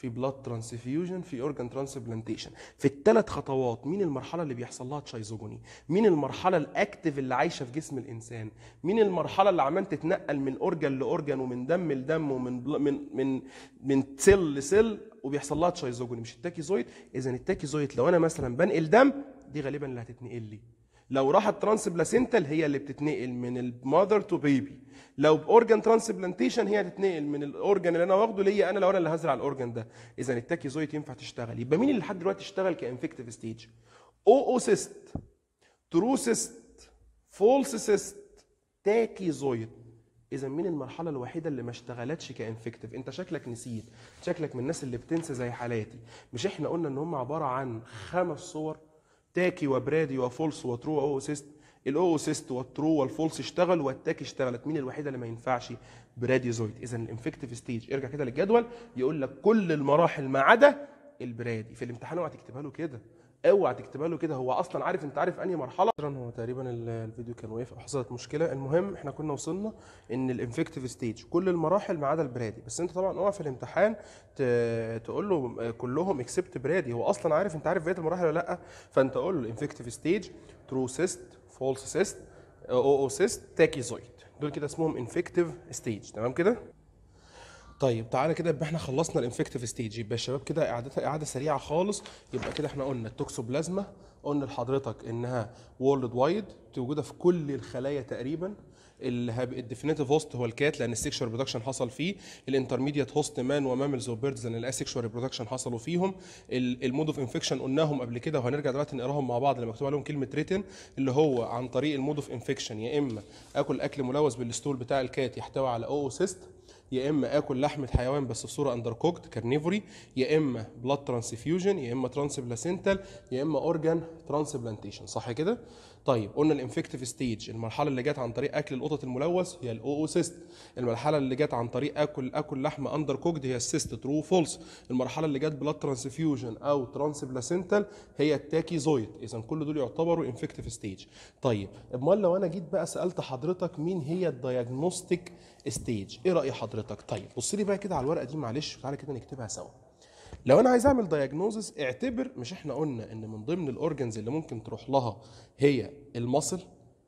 في بلاد ترانسفيوجن في اورجان ترانسبلانتيشن في الثلاث خطوات مين المرحله اللي بيحصل لها تشايزوجوني مين المرحله الاكتف اللي عايشه في جسم الانسان مين المرحله اللي عمال تتنقل من اورجان لاورجان ومن دم لدم ومن بل... من من من سيل لسيل وبيحصل لها تشايزوجوني مش التاكيزويد اذا التاكيزويد لو انا مثلا بنقل دم دي غالبا اللي هتتنقل لي لو راحت ترانسبلاسنتال هي اللي بتتنقل من المذر تو بيبي لو باورجن ترانسبلانتيشن هي تتنقل من الاورجن اللي انا واخده ليا انا لو انا اللي هزرع الاورجن ده اذا زويت ينفع تشتغل يبقى مين اللي لحد دلوقتي اشتغل كانفكتيف ستيج فولس تروسيست تاكي زويت اذا مين المرحله الوحيده اللي ما اشتغلتش كانفكتيف انت شكلك نسيت شكلك من الناس اللي بتنسى زي حالاتي مش احنا قلنا ان هم عباره عن خمس صور تاكي وبرادي وفولس وترو واوسيست الاوسيست والترو والفولس اشتغل والتاكي اشتغلت مين الوحيده اللي ما ينفعش براديزويد اذا الانفكتيف ستيج ارجع كده للجدول يقول لك كل المراحل ما عدا البرادي في الامتحان اوعى تكتبها له كده اوعى تكتبها له كده هو اصلا عارف انت عارف انهي مرحله هو تقريبا الفيديو كان واقف حصلت مشكله المهم احنا كنا وصلنا ان الانفكتيف ستيج كل المراحل ما عدا البرادي بس انت طبعا اوعى في الامتحان تقول له كلهم اكسبت برادي هو اصلا عارف انت عارف بقيه المراحل ولا لا فانت قول له الانفكتيف ستيج ترو سيست فولس سيست او او سيست تاكيزويد دول كده اسمهم انفكتيف ستيج تمام كده طيب تعالى كده يبقى احنا خلصنا الانفكتيف ستيج يبقى الشباب كده اعادتها اعاده سريعه خالص يبقى كده احنا قلنا التوكسوبلازما قلنا لحضرتك انها وورلد وايد موجوده في كل الخلايا تقريبا الديفينيتيف هوست هو الكات لان السكشوال ريبرودكشن حصل فيه الانترميديت هوست مان وماملز وبيردز لان الاسكشوال ريبرودكشن حصلوا فيهم المود اوف انفكشن قلناهم قبل كده وهنرجع دلوقتي نقراهم مع بعض اللي مكتوب عليهم كلمه ريتن اللي هو عن طريق المود اوف انفكشن يا اما اكل اكل ملوث بالستول بتاع الكات يحتوي على سيست يا اما اكل لحمه حيوان بس بصوره اندر كوكت كارنيفوري يا اما بلاد ترانسفيوجن يا اما ترانسبلاسنتال يا اما اورجان ترانسبلانتيشن صح كده طيب قلنا الانفكتيف ستيج المرحله اللي جت عن طريق اكل القطط الملوث هي الاوسيست المرحله اللي جت عن طريق اكل اكل لحم اندر كوكد هي السيست ترو فولس المرحله اللي جت بلاد ترانسفيوجن او ترانس بلاسنتال هي التاكيزويد اذا كل دول يعتبروا انفكتيف ستيج طيب امال لو انا جيت بقى سالت حضرتك مين هي الدايجنوستيك ستيج ايه راي حضرتك طيب بص لي بقى كده على الورقه دي معلش تعالى كده نكتبها سوا لو انا عايز اعمل دايجنوزس اعتبر مش احنا قلنا ان من ضمن الاورجنز اللي ممكن تروح لها هي المصل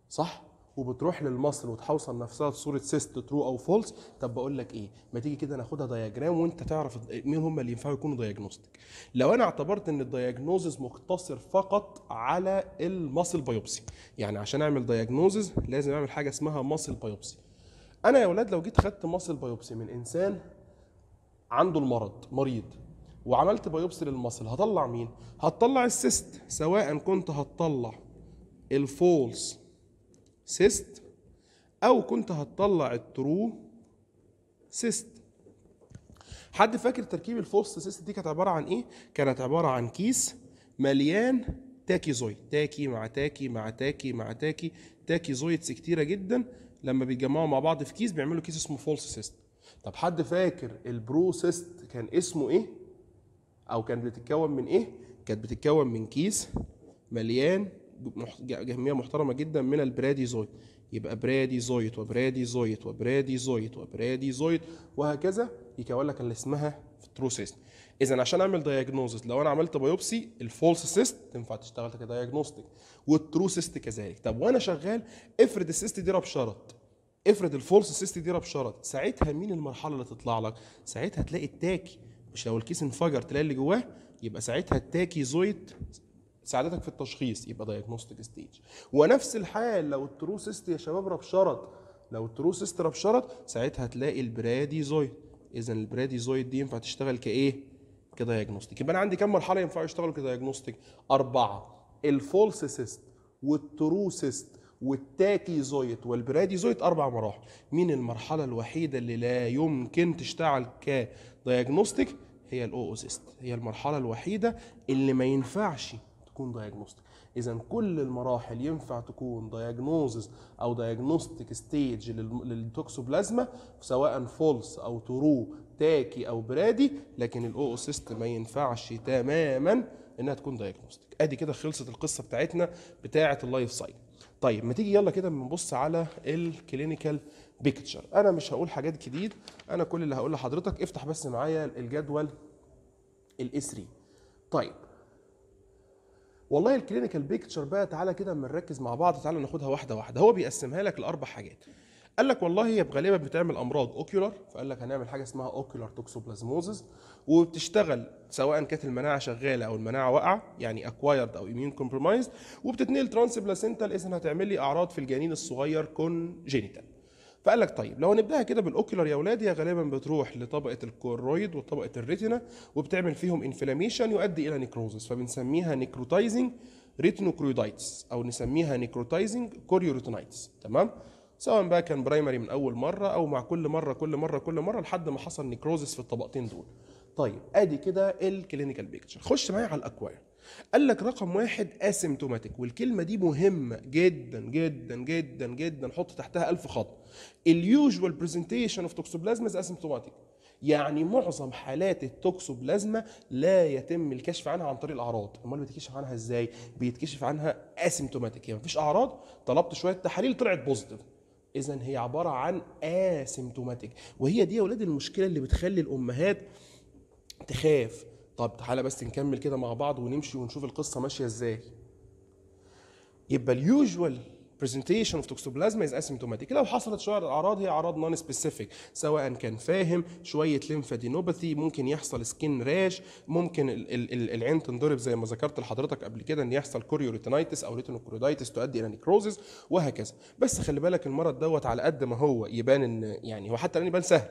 صح وبتروح للمصل وتحوصل نفسها لصوره سيست ترو او فولس طب بقول لك ايه ما تيجي كده ناخدها دياجرام وانت تعرف مين هم اللي ينفعوا يكونوا دايجنوستيك لو انا اعتبرت ان الدايجنوزز مقتصر فقط على المصل بايوبسي يعني عشان اعمل دايجنوزز لازم اعمل حاجه اسمها مصل بايوبسي انا يا ولاد لو جيت خدت مصل بايوبسي من انسان عنده المرض مريض وعملت بايوبسي للمصل هطلع مين؟ هطلع السيست سواء كنت هتطلع الفولس سيست او كنت هتطلع الترو سيست حد فاكر تركيب الفولس سيست دي كانت عباره عن ايه؟ كانت عباره عن كيس مليان تاكي زويت تاكي مع تاكي مع تاكي مع تاكي تاكي زويتس كتيره جدا لما بيتجمعوا مع بعض في كيس بيعملوا كيس اسمه فولس سيست طب حد فاكر البرو سيست كان اسمه ايه؟ او كانت بتتكون من ايه كانت بتتكون من كيس مليان كميه محترمه جدا من البراديزويد يبقى وبرادي زويت وبرادي زويت وهكذا يكون لك اللي اسمها ترو سيست اذا عشان اعمل دايجنوزس لو انا عملت بايوبسي الفولس سيست تنفع تشتغل كدايجنوستيك والترو سيست كذلك طب وانا شغال افرض السيست دي راب شرط افرض الفولس سيست دي راب شرط ساعتها مين المرحله اللي تطلع لك ساعتها تلاقي التاكي مش لو الكيس انفجر تلاقي اللي جواه يبقى ساعتها التاكي زويت ساعدتك في التشخيص يبقى دايجنوستيك ستيج ونفس الحال لو الترو سيست يا شباب ربشرت لو الترو سيست ربشرت ساعتها تلاقي البرادي زويت اذا البرادي زويت دي ينفع تشتغل كايه كدايجنوستيك يبقى انا عندي كم مرحله ينفعوا يشتغلوا كدايجنوستيك اربعه الفولس سيست والترو سيست والبرادي زويت اربع مراحل مين المرحله الوحيده اللي لا يمكن تشتغل ك دايجنوستيك هي الاوزيست هي المرحله الوحيده اللي ما ينفعش تكون دايجنوستيك اذا كل المراحل ينفع تكون دايجنوزز او دايجنوستيك ستيج للتوكسوبلازما سواء فولس او ترو تاكي او برادي لكن الاوسيست ما ينفعش تماما انها تكون دايجنوستيك ادي كده خلصت القصه بتاعتنا بتاعه اللايف سايكل طيب ما تيجي يلا كده بنبص على الكلينيكال بيكتشر انا مش هقول حاجات جديد انا كل اللي هقول لحضرتك افتح بس معايا الجدول الاسري طيب والله الكلينيكال بيكتشر بقى تعالى كده اما نركز مع بعض تعالى ناخدها واحده واحده هو بيقسمها لك لاربع حاجات قال لك والله هي غالبا بتعمل امراض اوكيولار فقال لك هنعمل حاجه اسمها اوكيولار توكسوبلازموزز وبتشتغل سواء كانت المناعه شغاله او المناعه واقعه يعني اكوايرد او اميون كومبرومايزد وبتتنقل ترانس بلاسنتال اذا هتعمل لي اعراض في الجنين الصغير كونجينيتال فقال لك طيب لو هنبداها كده بالاوكيولار يا اولاد هي غالبا بتروح لطبقه الكورويد وطبقه الريتنا وبتعمل فيهم انفلاميشن يؤدي الى نيكروزس فبنسميها نيكروتايزنج ريتينوكرويدايتس او نسميها نيكروتايزنج كوريوريتونايتس تمام سواء بقى كان برايمري من اول مره او مع كل مره كل مره كل مره لحد ما حصل نيكروزس في الطبقتين دول طيب ادي كده الكلينيكال بيكتشر خش معايا على الاكواير قال لك رقم واحد اسيمتوماتيك والكلمه دي مهمه جدا جدا جدا جدا حط تحتها ألف خط اليوجوال برزنتيشن اوف توكسوبلازما از اسيمتوماتيك يعني معظم حالات التوكسوبلازما لا يتم الكشف عنها عن طريق الاعراض امال بيتكشف عنها ازاي بيتكشف عنها اسيمتوماتيك يعني مفيش اعراض طلبت شويه تحاليل طلعت بوزيتيف اذا هي عباره عن اسيمتوماتيك وهي دي يا اولاد المشكله اللي بتخلي الامهات تخاف طب تعالى بس نكمل كده مع بعض ونمشي ونشوف القصه ماشيه ازاي يبقى اليوجوال presentation of toxoplasma is asymptomatic لو حصلت شويه الاعراض هي اعراض نون سبيسيفيك سواء كان فاهم شويه ليمفادينوباثي ممكن يحصل سكين راش ممكن العين تنضرب زي ما ذكرت لحضرتك قبل كده ان يحصل كوريوريتينايتس او ريتينوكرودايتس تؤدي الى نيكروزز وهكذا بس خلي بالك المرض دوت على قد ما هو يبان ان يعني هو حتى لان يبان سهل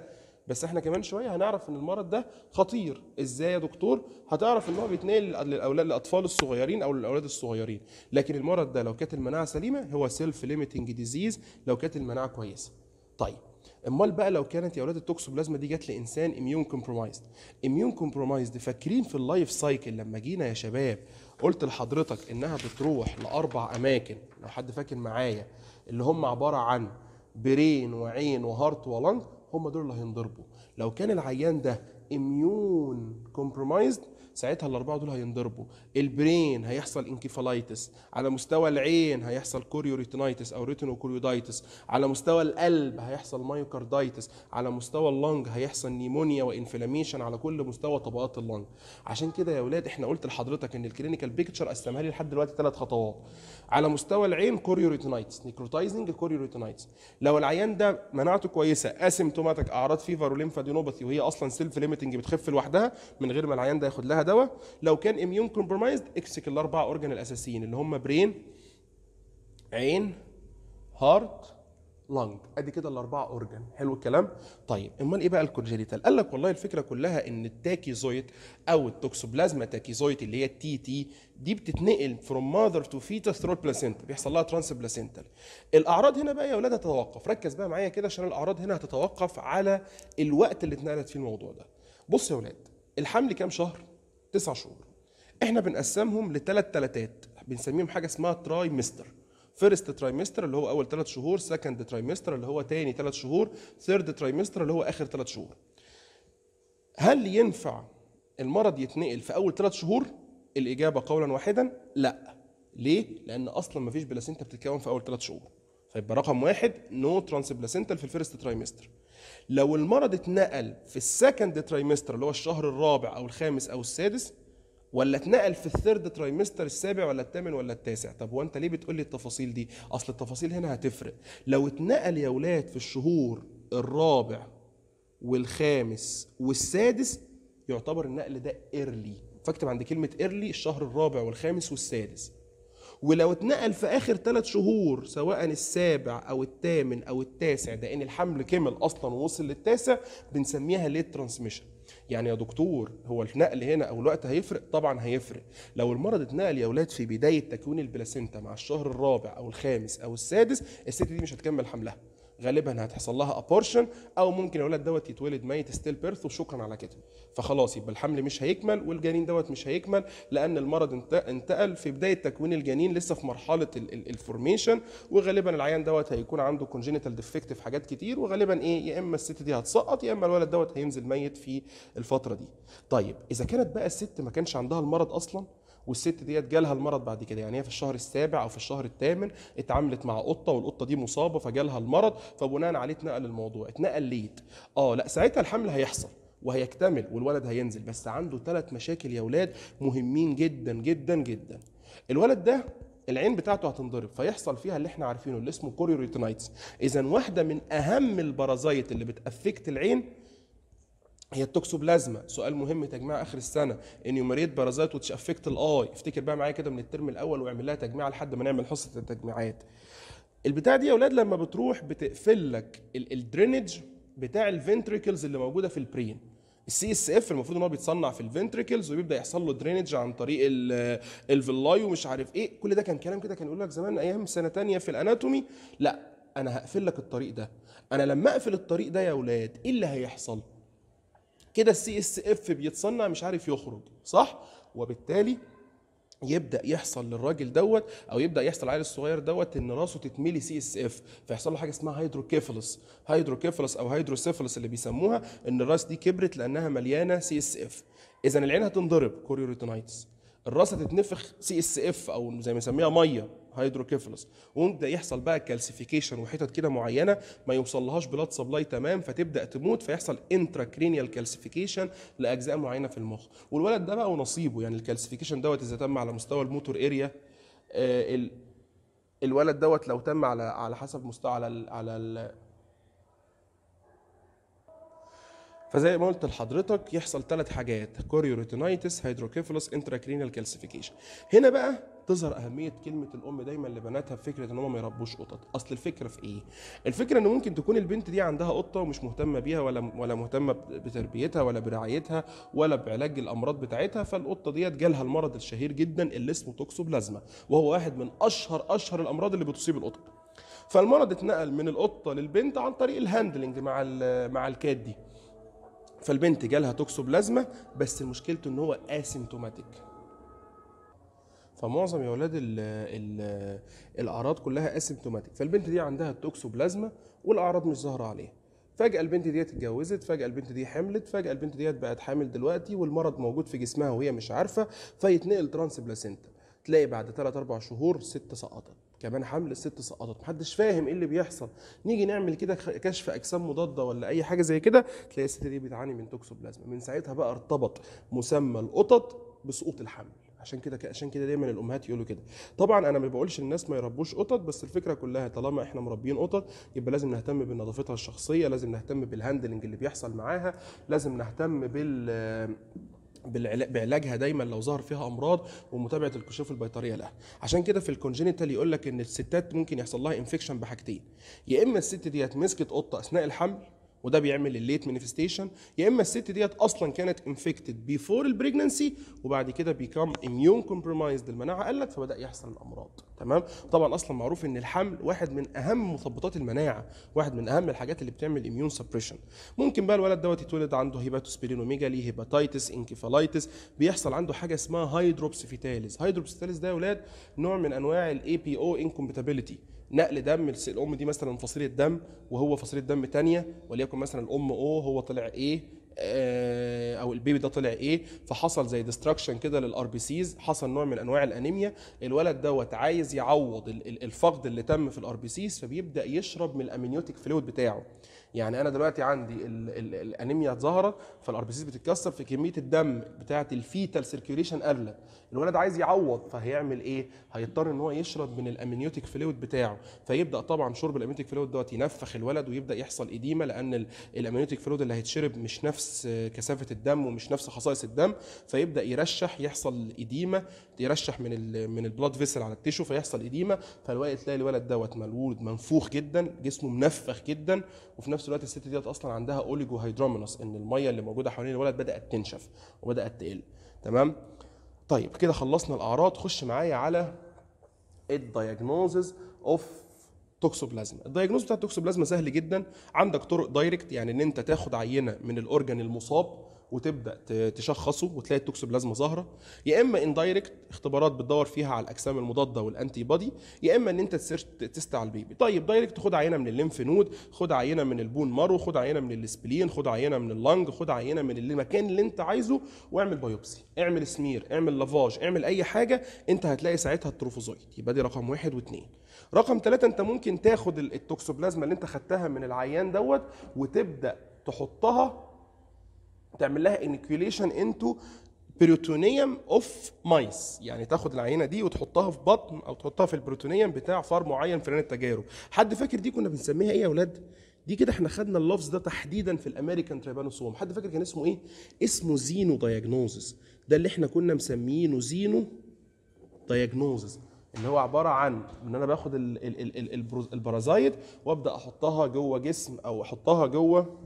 بس احنا كمان شويه هنعرف ان المرض ده خطير ازاي يا دكتور هتعرف ان هو بيتنقل للاولاد للاطفال الصغيرين او للاولاد الصغيرين لكن المرض ده لو كانت المناعه سليمه هو سيلف ليميتنج ديزيز لو كانت المناعه كويسه طيب امال بقى لو كانت يا اولاد التوكسوبلازما دي جت لانسان اميون كومبرومايزد اميون كومبرومايزد فاكرين في اللايف سايكل لما جينا يا شباب قلت لحضرتك انها بتروح لاربع اماكن لو حد فاكر معايا اللي هم عباره عن برين وعين وهارت ولنج هم دول اللي هينضربوا لو كان العيان ده اميون كومبرومايزد ساعتها الاربعه دول هينضربوا البرين هيحصل انكيفالايتس على مستوى العين هيحصل كوريوريتينايتس او ريتينوكوريودايتس على مستوى القلب هيحصل مايوكاردايتس على مستوى اللنج هيحصل نيمونيا وانفلاميشن على كل مستوى طبقات اللنج عشان كده يا ولاد احنا قلت لحضرتك ان الكلينيكال بيكتشر قسمها لي لحد دلوقتي ثلاث خطوات على مستوى العين كوريوريتينايتس نيكروتايزنج كوريوريتينايتس لو العيان ده مناعته كويسه اسيمتوماتيك اعراض فيفر وليمفادينوباثي وهي اصلا سيلف ليميتنج بتخف لوحدها من غير ما العيان ده ياخد لها ده دواء لو كان اميون كومبرومايزد اكسك الاربع اورجان الاساسيين اللي هم برين عين هارت لنج ادي كده الاربعه اورجن حلو الكلام طيب امال ايه بقى الكونجنيتال قال لك والله الفكره كلها ان التاكيزويت او التوكسوبلازما تاكيزويت اللي هي التي تي دي بتتنقل فروم ماذر تو فيتس ثرو البلاسينتا بيحصل لها ترانس بلاسينتال الاعراض هنا بقى يا اولاد هتتوقف ركز بقى معايا كده عشان الاعراض هنا هتتوقف على الوقت اللي اتنقلت فيه الموضوع ده بص يا اولاد الحمل كام شهر تسع شهور احنا بنقسمهم لثلاث تلاتات بنسميهم حاجه اسمها تراي مستر فيرست ترايمستر اللي هو اول ثلاث شهور سكند تريمستر اللي هو ثاني ثلاث شهور ثيرد تريمستر اللي هو اخر ثلاث شهور هل ينفع المرض يتنقل في اول ثلاث شهور الاجابه قولا واحدا لا ليه لان اصلا مفيش بلاسينتا بتتكون في اول ثلاث شهور فيبقى رقم واحد نو ترانس بلاسينتال في الفيرست ترايمستر لو المرض اتنقل في السكند ترايمستر اللي هو الشهر الرابع او الخامس او السادس ولا اتنقل في الثيرد ترايمستر السابع ولا الثامن ولا التاسع طب وانت ليه بتقول لي التفاصيل دي اصل التفاصيل هنا هتفرق لو اتنقل يا ولاد في الشهور الرابع والخامس والسادس يعتبر النقل ده ايرلي فاكتب عند كلمه ايرلي الشهر الرابع والخامس والسادس ولو اتنقل في اخر ثلاث شهور سواء السابع او الثامن او التاسع ده ان الحمل كمل اصلا ووصل للتاسع بنسميها ليت ترانسميشن يعني يا دكتور هو النقل هنا او الوقت هيفرق طبعا هيفرق لو المرض اتنقل يا اولاد في بدايه تكوين البلاسينتا مع الشهر الرابع او الخامس او السادس الست دي مش هتكمل حملها غالبا هتحصل لها ابورشن او ممكن الولد دوت يتولد ميت ستيل بيرث وشكرا على كده فخلاص يبقى الحمل مش هيكمل والجنين دوت مش هيكمل لان المرض انتقل في بدايه تكوين الجنين لسه في مرحله الفورميشن وغالبا العيان دوت هيكون عنده كونجينيتال ديفكت في حاجات كتير وغالبا ايه يا اما الست دي هتسقط يا اما الولد دوت هينزل ميت في الفتره دي طيب اذا كانت بقى الست ما كانش عندها المرض اصلا والست ديت جالها المرض بعد كده يعني هي في الشهر السابع او في الشهر الثامن اتعاملت مع قطه والقطه دي مصابه فجالها المرض فبناء عليه اتنقل الموضوع اتنقل ليت اه لا ساعتها الحمل هيحصل وهيكتمل والولد هينزل بس عنده ثلاث مشاكل يا اولاد مهمين جدا جدا جدا الولد ده العين بتاعته هتنضرب فيحصل فيها اللي احنا عارفينه اللي اسمه كوريوريتينايتس اذا واحده من اهم البرازايت اللي بتافكت العين هي التوكسو بلازما سؤال مهم تجميع اخر السنه ان يوماريت بارازايت وتش افكت الاي افتكر بقى معايا كده من الترم الاول واعمل لها تجميع لحد ما نعمل حصه التجميعات البتاع دي يا اولاد لما بتروح بتقفل لك الدرينج بتاع الفنتريكلز اللي موجوده في البرين السي اس اف المفروض ان هو بيتصنع في الفنتريكلز وبيبدا يحصل له درينج عن طريق الفيلاي ومش عارف ايه كل ده كان كلام كده كان يقول لك زمان ايام سنه تانية في الاناتومي لا انا هقفل لك الطريق ده انا لما اقفل الطريق ده يا اولاد ايه اللي هيحصل كده السي اس اف بيتصنع مش عارف يخرج صح وبالتالي يبدا يحصل للراجل دوت او يبدا يحصل العيل الصغير دوت ان راسه تتملي سي اس اف فيحصل له حاجه اسمها هيدروكيفلس هيدروكيفلس او هيدروسيفلس اللي بيسموها ان الراس دي كبرت لانها مليانه سي اس اف اذا العين هتنضرب كوريوريتونايتس الراس هتتنفخ سي اس اف او زي ما يسميها ميه هيدروكيفلس ونبدا يحصل بقى كالسيفيكيشن وحتت كده معينه ما يوصلهاش بلاد سبلاي تمام فتبدا تموت فيحصل انتراكرينيال كالسيفيكيشن لاجزاء معينه في المخ والولد ده بقى ونصيبه يعني الكالسيفيكيشن دوت اذا تم على مستوى الموتور اريا آه، الولد دوت لو تم على على حسب مستوى على الـ على الـ فزي ما قلت لحضرتك يحصل ثلاث حاجات كوريوريتينايتس هيدروكيفلوس انتراكرينال كالسيفيكيشن هنا بقى تظهر اهميه كلمه الام دايما لبناتها في فكره ان هم ما يربوش قطط اصل الفكره في ايه الفكره ان ممكن تكون البنت دي عندها قطه ومش مهتمه بيها ولا ولا مهتمه بتربيتها ولا برعايتها ولا بعلاج الامراض بتاعتها فالقطه ديت جالها المرض الشهير جدا اللي اسمه توكسوبلازما وهو واحد من اشهر اشهر الامراض اللي بتصيب القطط فالمرض اتنقل من القطه للبنت عن طريق الهاندلنج مع مع الكات دي فالبنت جالها توكسوبلازما بس مشكلته ان هو اسيمتوماتيك فمعظم يا اولاد الاعراض كلها اسيمتوماتيك فالبنت دي عندها التوكسوبلازما والاعراض مش ظاهره عليها فجاه البنت دي اتجوزت فجاه البنت دي حملت فجاه البنت دي بقت حامل دلوقتي والمرض موجود في جسمها وهي مش عارفه فيتنقل ترانس بلاسينتا تلاقي بعد 3 4 شهور ست سقطت كمان حمل الست سقطت محدش فاهم ايه اللي بيحصل نيجي نعمل كده كشف اجسام مضاده ولا اي حاجه زي كده تلاقي الست دي بتعاني من توكسوبلازما من ساعتها بقى ارتبط مسمى القطط بسقوط الحمل عشان كده عشان كده دايما الامهات يقولوا كده طبعا انا ما بقولش الناس ما يربوش قطط بس الفكره كلها طالما احنا مربيين قطط يبقى لازم نهتم بنظافتها الشخصيه لازم نهتم بالهاندلنج اللي بيحصل معاها لازم نهتم بال بعلاجها دايما لو ظهر فيها امراض ومتابعه الكشوف البيطريه لها عشان كده في الكونجينيتال يقول لك ان الستات ممكن يحصل لها انفكشن بحاجتين يا اما الست ديت مسكت قطه اثناء الحمل وده بيعمل الليت مانيفستيشن يا اما الست ديت اصلا كانت انفكتد بيفور البريجننسي وبعد كده بيكم اميون كومبرومايزد المناعه قلت فبدا يحصل الامراض تمام طبعا اصلا معروف ان الحمل واحد من اهم مثبطات المناعه واحد من اهم الحاجات اللي بتعمل اميون سبريشن ممكن بقى الولد دوت يتولد عنده هيباتوسبيرينوميجالي هيباتايتس انكيفالايتس بيحصل عنده حاجه اسمها هيدروبسفيتاليز هيدروبسفيتاليز ده يا اولاد نوع من انواع الاي بي او انكومباتيبيليتي نقل دم الام دي مثلا فصيله دم وهو فصيله دم ثانيه وليكن مثلا الام او هو طلع ايه آه، او البيبي ده طلع ايه فحصل زي ديستراكشن كده للار بي سيز حصل نوع من انواع الانيميا الولد دوت عايز يعوض الفقد اللي تم في الار بي سيز فبيبدا يشرب من الامنيوتيك فلويد بتاعه يعني انا دلوقتي عندي الانيميا ظاهره فالار بي سيز بتتكسر في كميه الدم بتاعه الفيتال سيركيوليشن قلت الولد عايز يعوض فهيعمل ايه هيضطر ان هو يشرب من الامنيوتيك فلويد بتاعه فيبدا طبعا شرب الامنيوتيك فلويد دوت ينفخ الولد ويبدا يحصل اديمه لان الامنيوتيك فلويد اللي هيتشرب مش نفس كثافه الدم ومش نفس خصائص الدم فيبدا يرشح يحصل اديمه يرشح من الـ من البلاد فيسل على التيشو فيحصل اديمه فالوقت تلاقي الولد دوت مولود منفوخ جدا جسمه منفخ جدا وفي نفس الوقت الست ديت اصلا عندها اوليجو هيدرومينوس ان الميه اللي موجوده حوالين الولد بدات تنشف وبدات تقل تمام طيب كده خلصنا الاعراض خش معايا على الدايجنوزز اوف توكسوبلازما الدايجنوز بتاع التوكسوبلازما سهل جدا عندك طرق دايركت يعني ان انت تاخد عينه من الاورجن المصاب وتبدا تشخصه وتلاقي التوكسوبلازما ظاهره يا اما اندايركت اختبارات بتدور فيها على الاجسام المضاده والانتي بادي يا اما ان انت تسيرش تست على البيبي طيب دايركت خد عينه من الليمف نود خد عينه من البون مارو خد عينه من السبلين خد عينه من اللنج خد عينه من المكان اللي انت عايزه واعمل بايوبسي اعمل سمير اعمل لافاج اعمل اي حاجه انت هتلاقي ساعتها التروفوزويد يبقى دي رقم واحد واثنين رقم ثلاثه انت ممكن تاخد التوكسوبلازما اللي انت خدتها من العيان دوت وتبدا تحطها تعمل لها انكيوليشن انتو بروتونيوم اوف مايس يعني تاخد العينه دي وتحطها في بطن او تحطها في البروتونيوم بتاع فار معين في رن التجارب حد فاكر دي كنا بنسميها ايه يا اولاد دي كده احنا خدنا اللفظ ده تحديدا في الامريكان تريبانوسوم حد فاكر كان اسمه ايه اسمه زينو دايجنوزس ده اللي احنا كنا مسميينه زينو دايجنوزس اللي هو عباره عن ان انا باخد البرازايت وابدا احطها جوه جسم او احطها جوه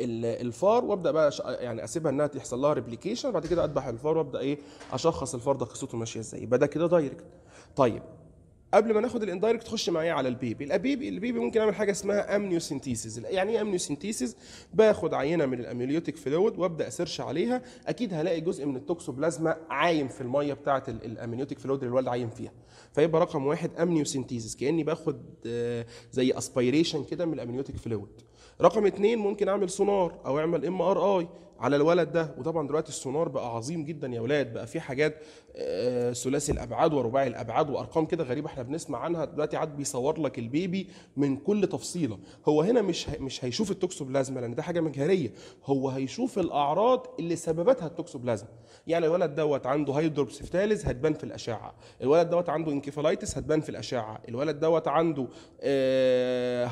الفار وابدا بقى يعني اسيبها انها تحصل لها ريبليكيشن بعد كده اذبح الفار وابدا ايه اشخص الفار ده قصته ماشيه ازاي يبقى ده كده دايركت طيب قبل ما ناخد الاندايركت تخش معايا على البيبي البيبي البيبي ممكن اعمل حاجه اسمها امنيوسنتيسيس يعني ايه امنيوسنتيسيس باخد عينه من الاميليوتيك فلويد وابدا اسيرش عليها اكيد هلاقي جزء من التوكسوبلازما عايم في الميه بتاعه الاميليوتيك فلويد اللي الولد عايم فيها فيبقى رقم واحد امنيوسنتيسيس كاني باخد آه، زي اسبيريشن كده من الاميليوتيك فلويد رقم اتنين ممكن اعمل سونار او اعمل ام ار اي على الولد ده وطبعا دلوقتي السونار بقى عظيم جدا يا ولاد بقى في حاجات آه، ثلاثي الابعاد ورباعي الابعاد وارقام كده غريبه احنا بنسمع عنها دلوقتي عاد بيصور لك البيبي من كل تفصيله هو هنا مش مش هيشوف التوكسوبلازما لان ده حاجه مجهريه هو هيشوف الاعراض اللي سببتها التوكسوبلازما يعني الولد دوت عنده هيدروبسيفتالز هتبان في الاشعه الولد دوت عنده انكيفالايتس هتبان في الاشعه الولد دوت عنده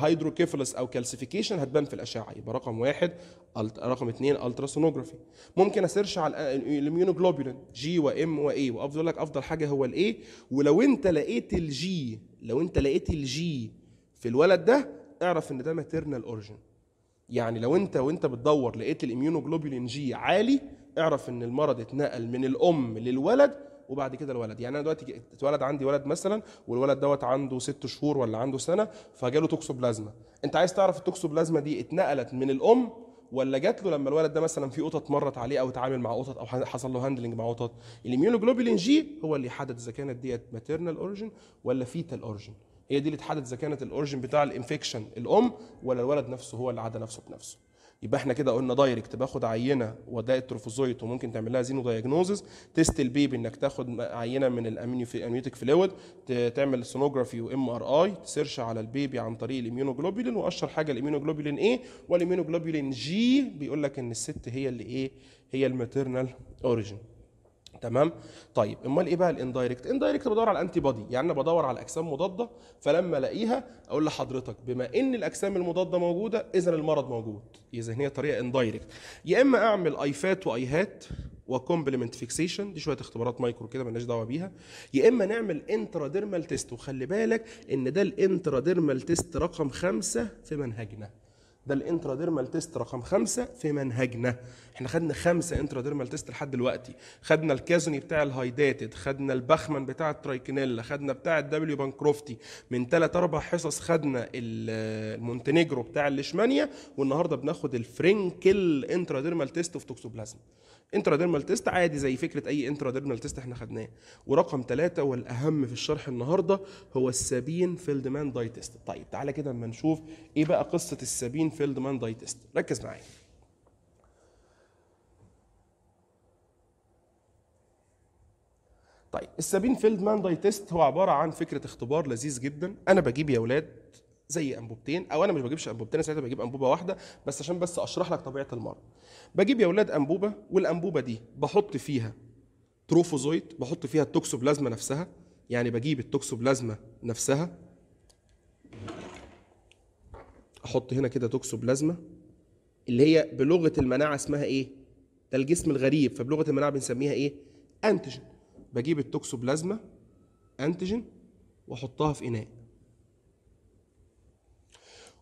هيدروكيفلس آه، او كالسيفيكيشن هتبان في الاشعه يبقى رقم واحد رقم اثنين التراسونوجرافي ممكن اسيرش على الاميونوجلوبولين جي وام واي الايه وافضل لك افضل حاجه هو الايه ولو انت لقيت الجي لو انت لقيت الجي في الولد ده اعرف ان ده ماتيرنال اوريجن يعني لو انت وانت بتدور لقيت الاميونوجلوبولين جي عالي اعرف ان المرض اتنقل من الام للولد وبعد كده الولد يعني انا دلوقتي اتولد عندي ولد مثلا والولد دوت عنده ست شهور ولا عنده سنه فجاله توكسوبلازما انت عايز تعرف التوكسوبلازما دي اتنقلت من الام ولا جات له لما الولد ده مثلا في قطط مرت عليه او اتعامل مع قطط او حصل له هاندلنج مع قطط الاميونوجلوبولين جي هو اللي يحدد اذا كانت ديت ماتيرنال اوريجن ولا فيتال اوريجن هي دي اللي تحدد اذا كانت الاوريجن بتاع الانفكشن الام ولا الولد نفسه هو اللي عدى نفسه بنفسه يبقى احنا كده قلنا دايركت باخد عينه وداء التروفوزويت وممكن تعمل لها زينو دايجنوزز تيست البيبي انك تاخد عينه من الامنيوتيك فلويد تعمل سونوجرافي وام ار اي تسيرش على البيبي عن طريق الاميونوجلوبولين واشهر حاجه الاميونوجلوبولين ايه والاميونوجلوبولين جي بيقول لك ان الست هي اللي ايه هي الماتيرنال اوريجين تمام طيب امال ايه بقى الاندايركت اندايركت بدور على انتي بودي يعني انا بدور على اجسام مضاده فلما الاقيها اقول لحضرتك بما ان الاجسام المضاده موجوده اذا المرض موجود اذا هي طريقه اندايركت يا اما اعمل ايفات وايهات وكومبلمنت فيكسيشن دي شويه اختبارات مايكرو كده مالناش دعوه بيها يا اما نعمل ديرمال تيست وخلي بالك ان ده ديرمال تيست رقم خمسة في منهجنا ده الانتراديرمال تيست رقم خمسة في منهجنا احنا خدنا خمسة انتراديرمال تيست لحد دلوقتي خدنا الكازوني بتاع الهايداتد خدنا البخمن بتاع الترايكينيلا خدنا بتاع الدبليو بانكروفتي من ثلاث اربع حصص خدنا المونتينيجرو بتاع الليشمانيا والنهارده بناخد الفرنكل انتراديرمال تيست في توكسوبلازم انتراديرمال تيست عادي زي فكره اي انتراديرمال تيست احنا خدناه ورقم ثلاثة والاهم في الشرح النهارده هو السابين فيلد مان داي تيست طيب تعالى كده اما نشوف ايه بقى قصه السابين فيلد مان داي تيست ركز معايا طيب السابين فيلد مان داي تيست هو عباره عن فكره اختبار لذيذ جدا انا بجيب يا اولاد زي انبوبتين او انا مش بجيبش انبوبتين انا ساعتها بجيب انبوبه واحده بس عشان بس اشرح لك طبيعه المرض بجيب يا اولاد انبوبه والانبوبه دي بحط فيها تروفوزويت بحط فيها التوكسوبلازما نفسها يعني بجيب التوكسوبلازما نفسها احط هنا كده توكسوبلازما اللي هي بلغه المناعه اسمها ايه ده الجسم الغريب فبلغه المناعه بنسميها ايه انتيجين بجيب التوكسوبلازما انتيجين واحطها في اناء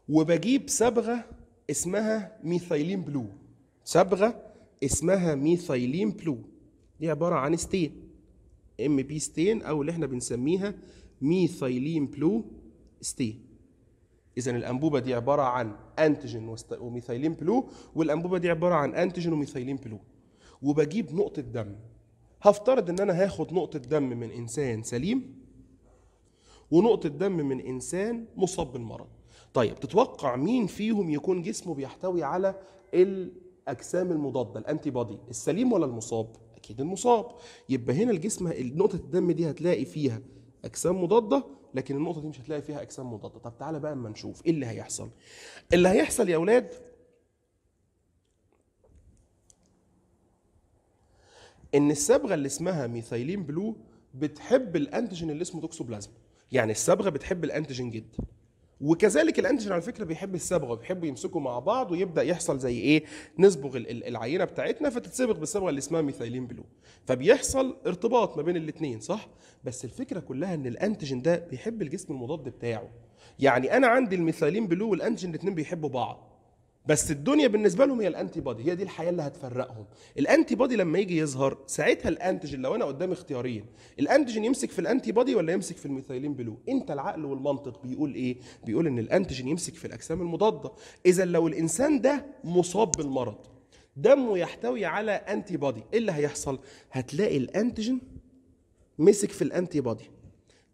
وبجيب صبغه اسمها ميثايلين بلو صبغه اسمها ميثايلين بلو دي عباره عن ستين ام بي ستين او اللي احنا بنسميها ميثايلين بلو ستين اذا الانبوبه دي عباره عن انتيجين وميثايلين بلو والانبوبه دي عباره عن انتيجين وميثايلين بلو وبجيب نقطه دم هفترض ان انا هاخد نقطه دم من انسان سليم ونقطه دم من انسان مصاب بالمرض طيب تتوقع مين فيهم يكون جسمه بيحتوي على الاجسام المضاده الانتي بودي السليم ولا المصاب اكيد المصاب يبقى هنا الجسم نقطه الدم دي هتلاقي فيها اجسام مضاده لكن النقطه دي مش هتلاقي فيها اجسام مضاده طب تعالى بقى اما نشوف ايه اللي هيحصل اللي هيحصل يا اولاد ان الصبغه اللي اسمها ميثايلين بلو بتحب الانتيجين اللي اسمه توكسوبلازما يعني الصبغه بتحب الانتيجين جدا وكذلك الانتيجين على فكره بيحب الصبغه بيحبوا يمسكوا مع بعض ويبدا يحصل زي ايه نصبغ العينه بتاعتنا فتتصبغ بالصبغه اللي اسمها ميثايلين بلو فبيحصل ارتباط ما بين الاثنين صح بس الفكره كلها ان الانتيجين ده بيحب الجسم المضاد بتاعه يعني انا عندي الميثايلين بلو والانتيجين الاثنين بيحبوا بعض بس الدنيا بالنسبه لهم هي الانتي بودي هي دي الحياه اللي هتفرقهم الانتي بودي لما يجي يظهر ساعتها الانتيجين لو انا قدامي اختيارين الانتيجين يمسك في الانتي بودي ولا يمسك في الميثايلين بلو انت العقل والمنطق بيقول ايه بيقول ان الانتيجين يمسك في الاجسام المضاده اذا لو الانسان ده مصاب بالمرض دمه يحتوي على انتي بودي ايه اللي هيحصل هتلاقي الانتيجين مسك في الانتي بودي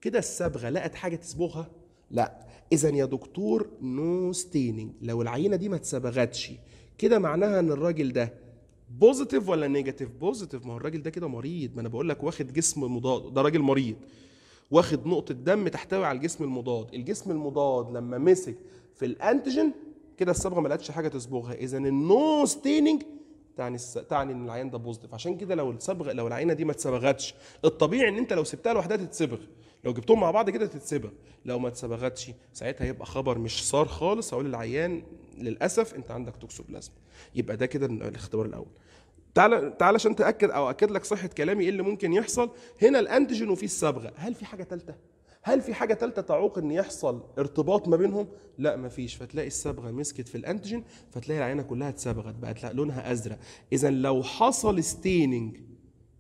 كده الصبغه لقت حاجه تصبغها لا اذا يا دكتور نو ستيننج لو العينه دي ما اتصبغتش كده معناها ان الراجل ده بوزيتيف ولا نيجاتيف بوزيتيف ما هو الراجل ده كده مريض ما انا بقول لك واخد جسم مضاد ده راجل مريض واخد نقطه دم تحتوي على الجسم المضاد الجسم المضاد لما مسك في الانتيجين كده الصبغه ما لقتش حاجه تصبغها اذا النو ستيننج تعني تعني ان العيان ده بوزيتيف عشان كده لو الصبغه لو العينه دي ما اتصبغتش الطبيعي ان انت لو سبتها لوحدها تتصبغ لو جبتهم مع بعض كده تتسبغ لو ما اتسبغتش ساعتها يبقى خبر مش صار خالص هقول للعيان للاسف انت عندك توكسوبلازما يبقى ده كده الاختبار الاول تعالى تعالى عشان تاكد او اكد لك صحه كلامي ايه اللي ممكن يحصل هنا الانتيجين وفيه الصبغه هل في حاجه ثالثه هل في حاجه ثالثه تعوق ان يحصل ارتباط ما بينهم لا مفيش فتلاقي الصبغه مسكت في الانتيجين فتلاقي العينه كلها اتصبغت بقت لونها ازرق اذا لو حصل ستيننج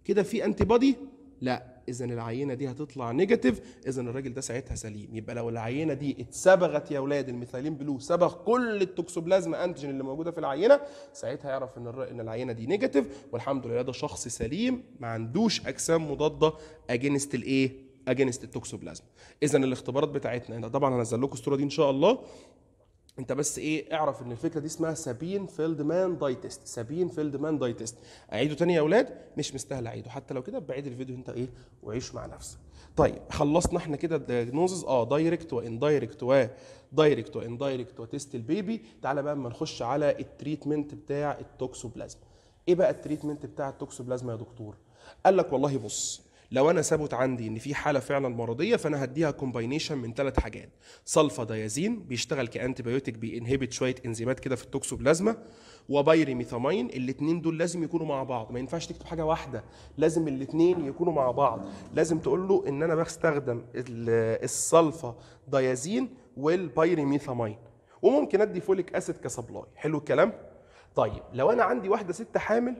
كده في انتي بودي لا اذا العينه دي هتطلع نيجاتيف اذا الراجل ده ساعتها سليم يبقى لو العينه دي اتصبغت يا اولاد الميثايلين بلو صبغ كل التوكسوبلازما انتجين اللي موجوده في العينه ساعتها يعرف ان ان العينه دي نيجاتيف والحمد لله ده شخص سليم ما عندوش اجسام مضاده اجينست الايه اجينست التوكسوبلازما اذا الاختبارات بتاعتنا طبعا هنزل لكم الصوره دي ان شاء الله انت بس ايه اعرف ان الفكره دي اسمها سابين فيلدمان دايتست سابين فيلدمان دايتست اعيده تاني يا اولاد مش مستاهل اعيده حتى لو كده بعيد الفيديو انت ايه وعيش مع نفسك طيب خلصنا احنا كده الدايجنوزز اه دايركت واندايركت ودايركت واندايركت وتست البيبي تعالى بقى اما نخش على التريتمنت بتاع التوكسوبلازما ايه بقى التريتمنت بتاع التوكسوبلازما يا دكتور قال لك والله بص لو انا ثابت عندي ان في حاله فعلا مرضيه فانا هديها كومباينيشن من ثلاث حاجات صلفا دايازين بيشتغل كانتي بايوتيك بينهبت شويه انزيمات كده في التوكسوبلازما وبايريميثامين الاثنين دول لازم يكونوا مع بعض ما ينفعش تكتب حاجه واحده لازم الاثنين يكونوا مع بعض لازم تقول له ان انا بستخدم الصلفا دايازين والبايريميثامين وممكن ادي فوليك اسيد كسبلاي حلو الكلام طيب لو انا عندي واحده ست حامل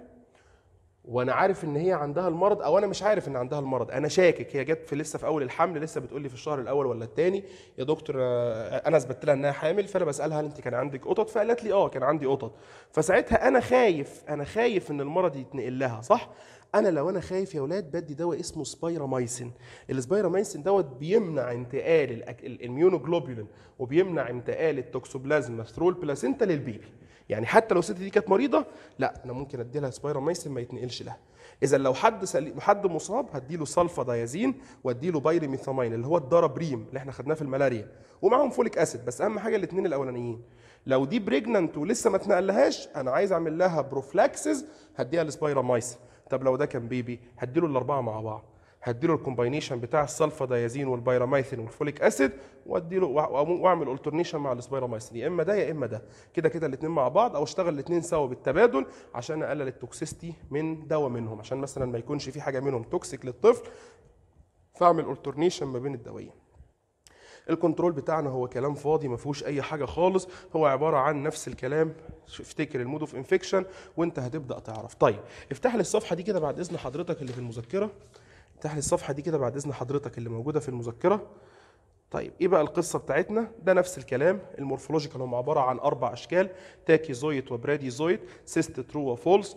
وانا عارف ان هي عندها المرض او انا مش عارف ان عندها المرض انا شاكك هي جت في لسه في اول الحمل لسه بتقول لي في الشهر الاول ولا الثاني يا دكتور آه، انا اثبت لها انها حامل فانا بسالها هل انت كان عندك قطط فقالت لي اه كان عندي قطط فساعتها انا خايف انا خايف ان المرض يتنقل لها صح انا لو انا خايف يا ولاد بدي دواء اسمه سبايرامايسين السبايرامايسين دوت بيمنع انتقال الاميونوجلوبولين وبيمنع انتقال التوكسوبلازما ثرو البلاسينتا للبيبي يعني حتى لو الست دي كانت مريضه لا انا ممكن ادي لها سبايراميسين ما يتنقلش لها اذا لو حد سلي... حد مصاب هدي له سلفا دايازين وادي له بايريميثامين اللي هو ريم اللي احنا خدناه في الملاريا ومعاهم فوليك اسيد بس اهم حاجه الاثنين الاولانيين لو دي بريجننت ولسه ما اتنقلهاش انا عايز اعمل لها بروفلاكسز هديها السبايراميسين طب لو ده كان بيبي هدي له الاربعه مع بعض هديله الكومباينيشن بتاع السلفادايازين والبيراميثين والفوليك اسيد واديله واعمل الترنيشن مع السبيراميثين يا اما ده يا اما ده كده كده الاثنين مع بعض او اشتغل الاثنين سوا بالتبادل عشان اقلل التوكسيستي من دواء منهم عشان مثلا ما يكونش في حاجه منهم توكسيك للطفل فاعمل الترنيشن ما بين الدوايين الكنترول بتاعنا هو كلام فاضي ما فيهوش اي حاجه خالص هو عباره عن نفس الكلام افتكر المود اوف انفكشن وانت هتبدا تعرف طيب افتح لي الصفحه دي كده بعد اذن حضرتك اللي في المذكره افتح لي الصفحه دي كده بعد اذن حضرتك اللي موجوده في المذكره طيب ايه بقى القصه بتاعتنا ده نفس الكلام المورفولوجيكال هم عباره عن اربع اشكال تاكيزويت وبراديزويت سيست ترو وفولس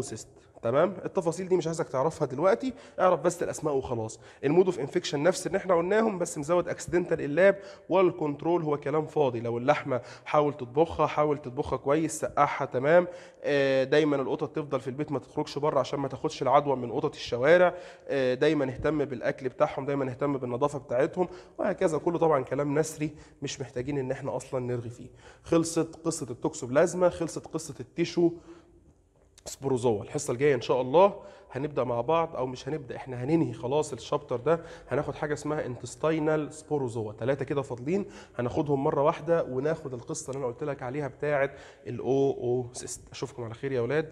سيست تمام التفاصيل دي مش عايزك تعرفها دلوقتي اعرف بس الاسماء وخلاص المود اوف انفكشن نفس اللي احنا قلناهم بس مزود اكسيدنتال اللاب والكنترول هو كلام فاضي لو اللحمه حاول تطبخها حاول تطبخها كويس سقعها تمام آه، دايما القطط تفضل في البيت ما تخرجش بره عشان ما تاخدش العدوى من قطط الشوارع آه، دايما اهتم بالاكل بتاعهم دايما اهتم بالنظافه بتاعتهم وهكذا كله طبعا كلام نسري مش محتاجين ان احنا اصلا نرغي فيه خلصت قصه التوكسوبلازما خلصت قصه التيشو سبروزوا الحصه الجايه ان شاء الله هنبدا مع بعض او مش هنبدا احنا هننهي خلاص الشابتر ده هناخد حاجه اسمها انتستاينال سبوروزوا ثلاثه كده فاضلين هناخدهم مره واحده وناخد القصه اللي انا قلت لك عليها بتاعه الاو او سيست اشوفكم على خير يا اولاد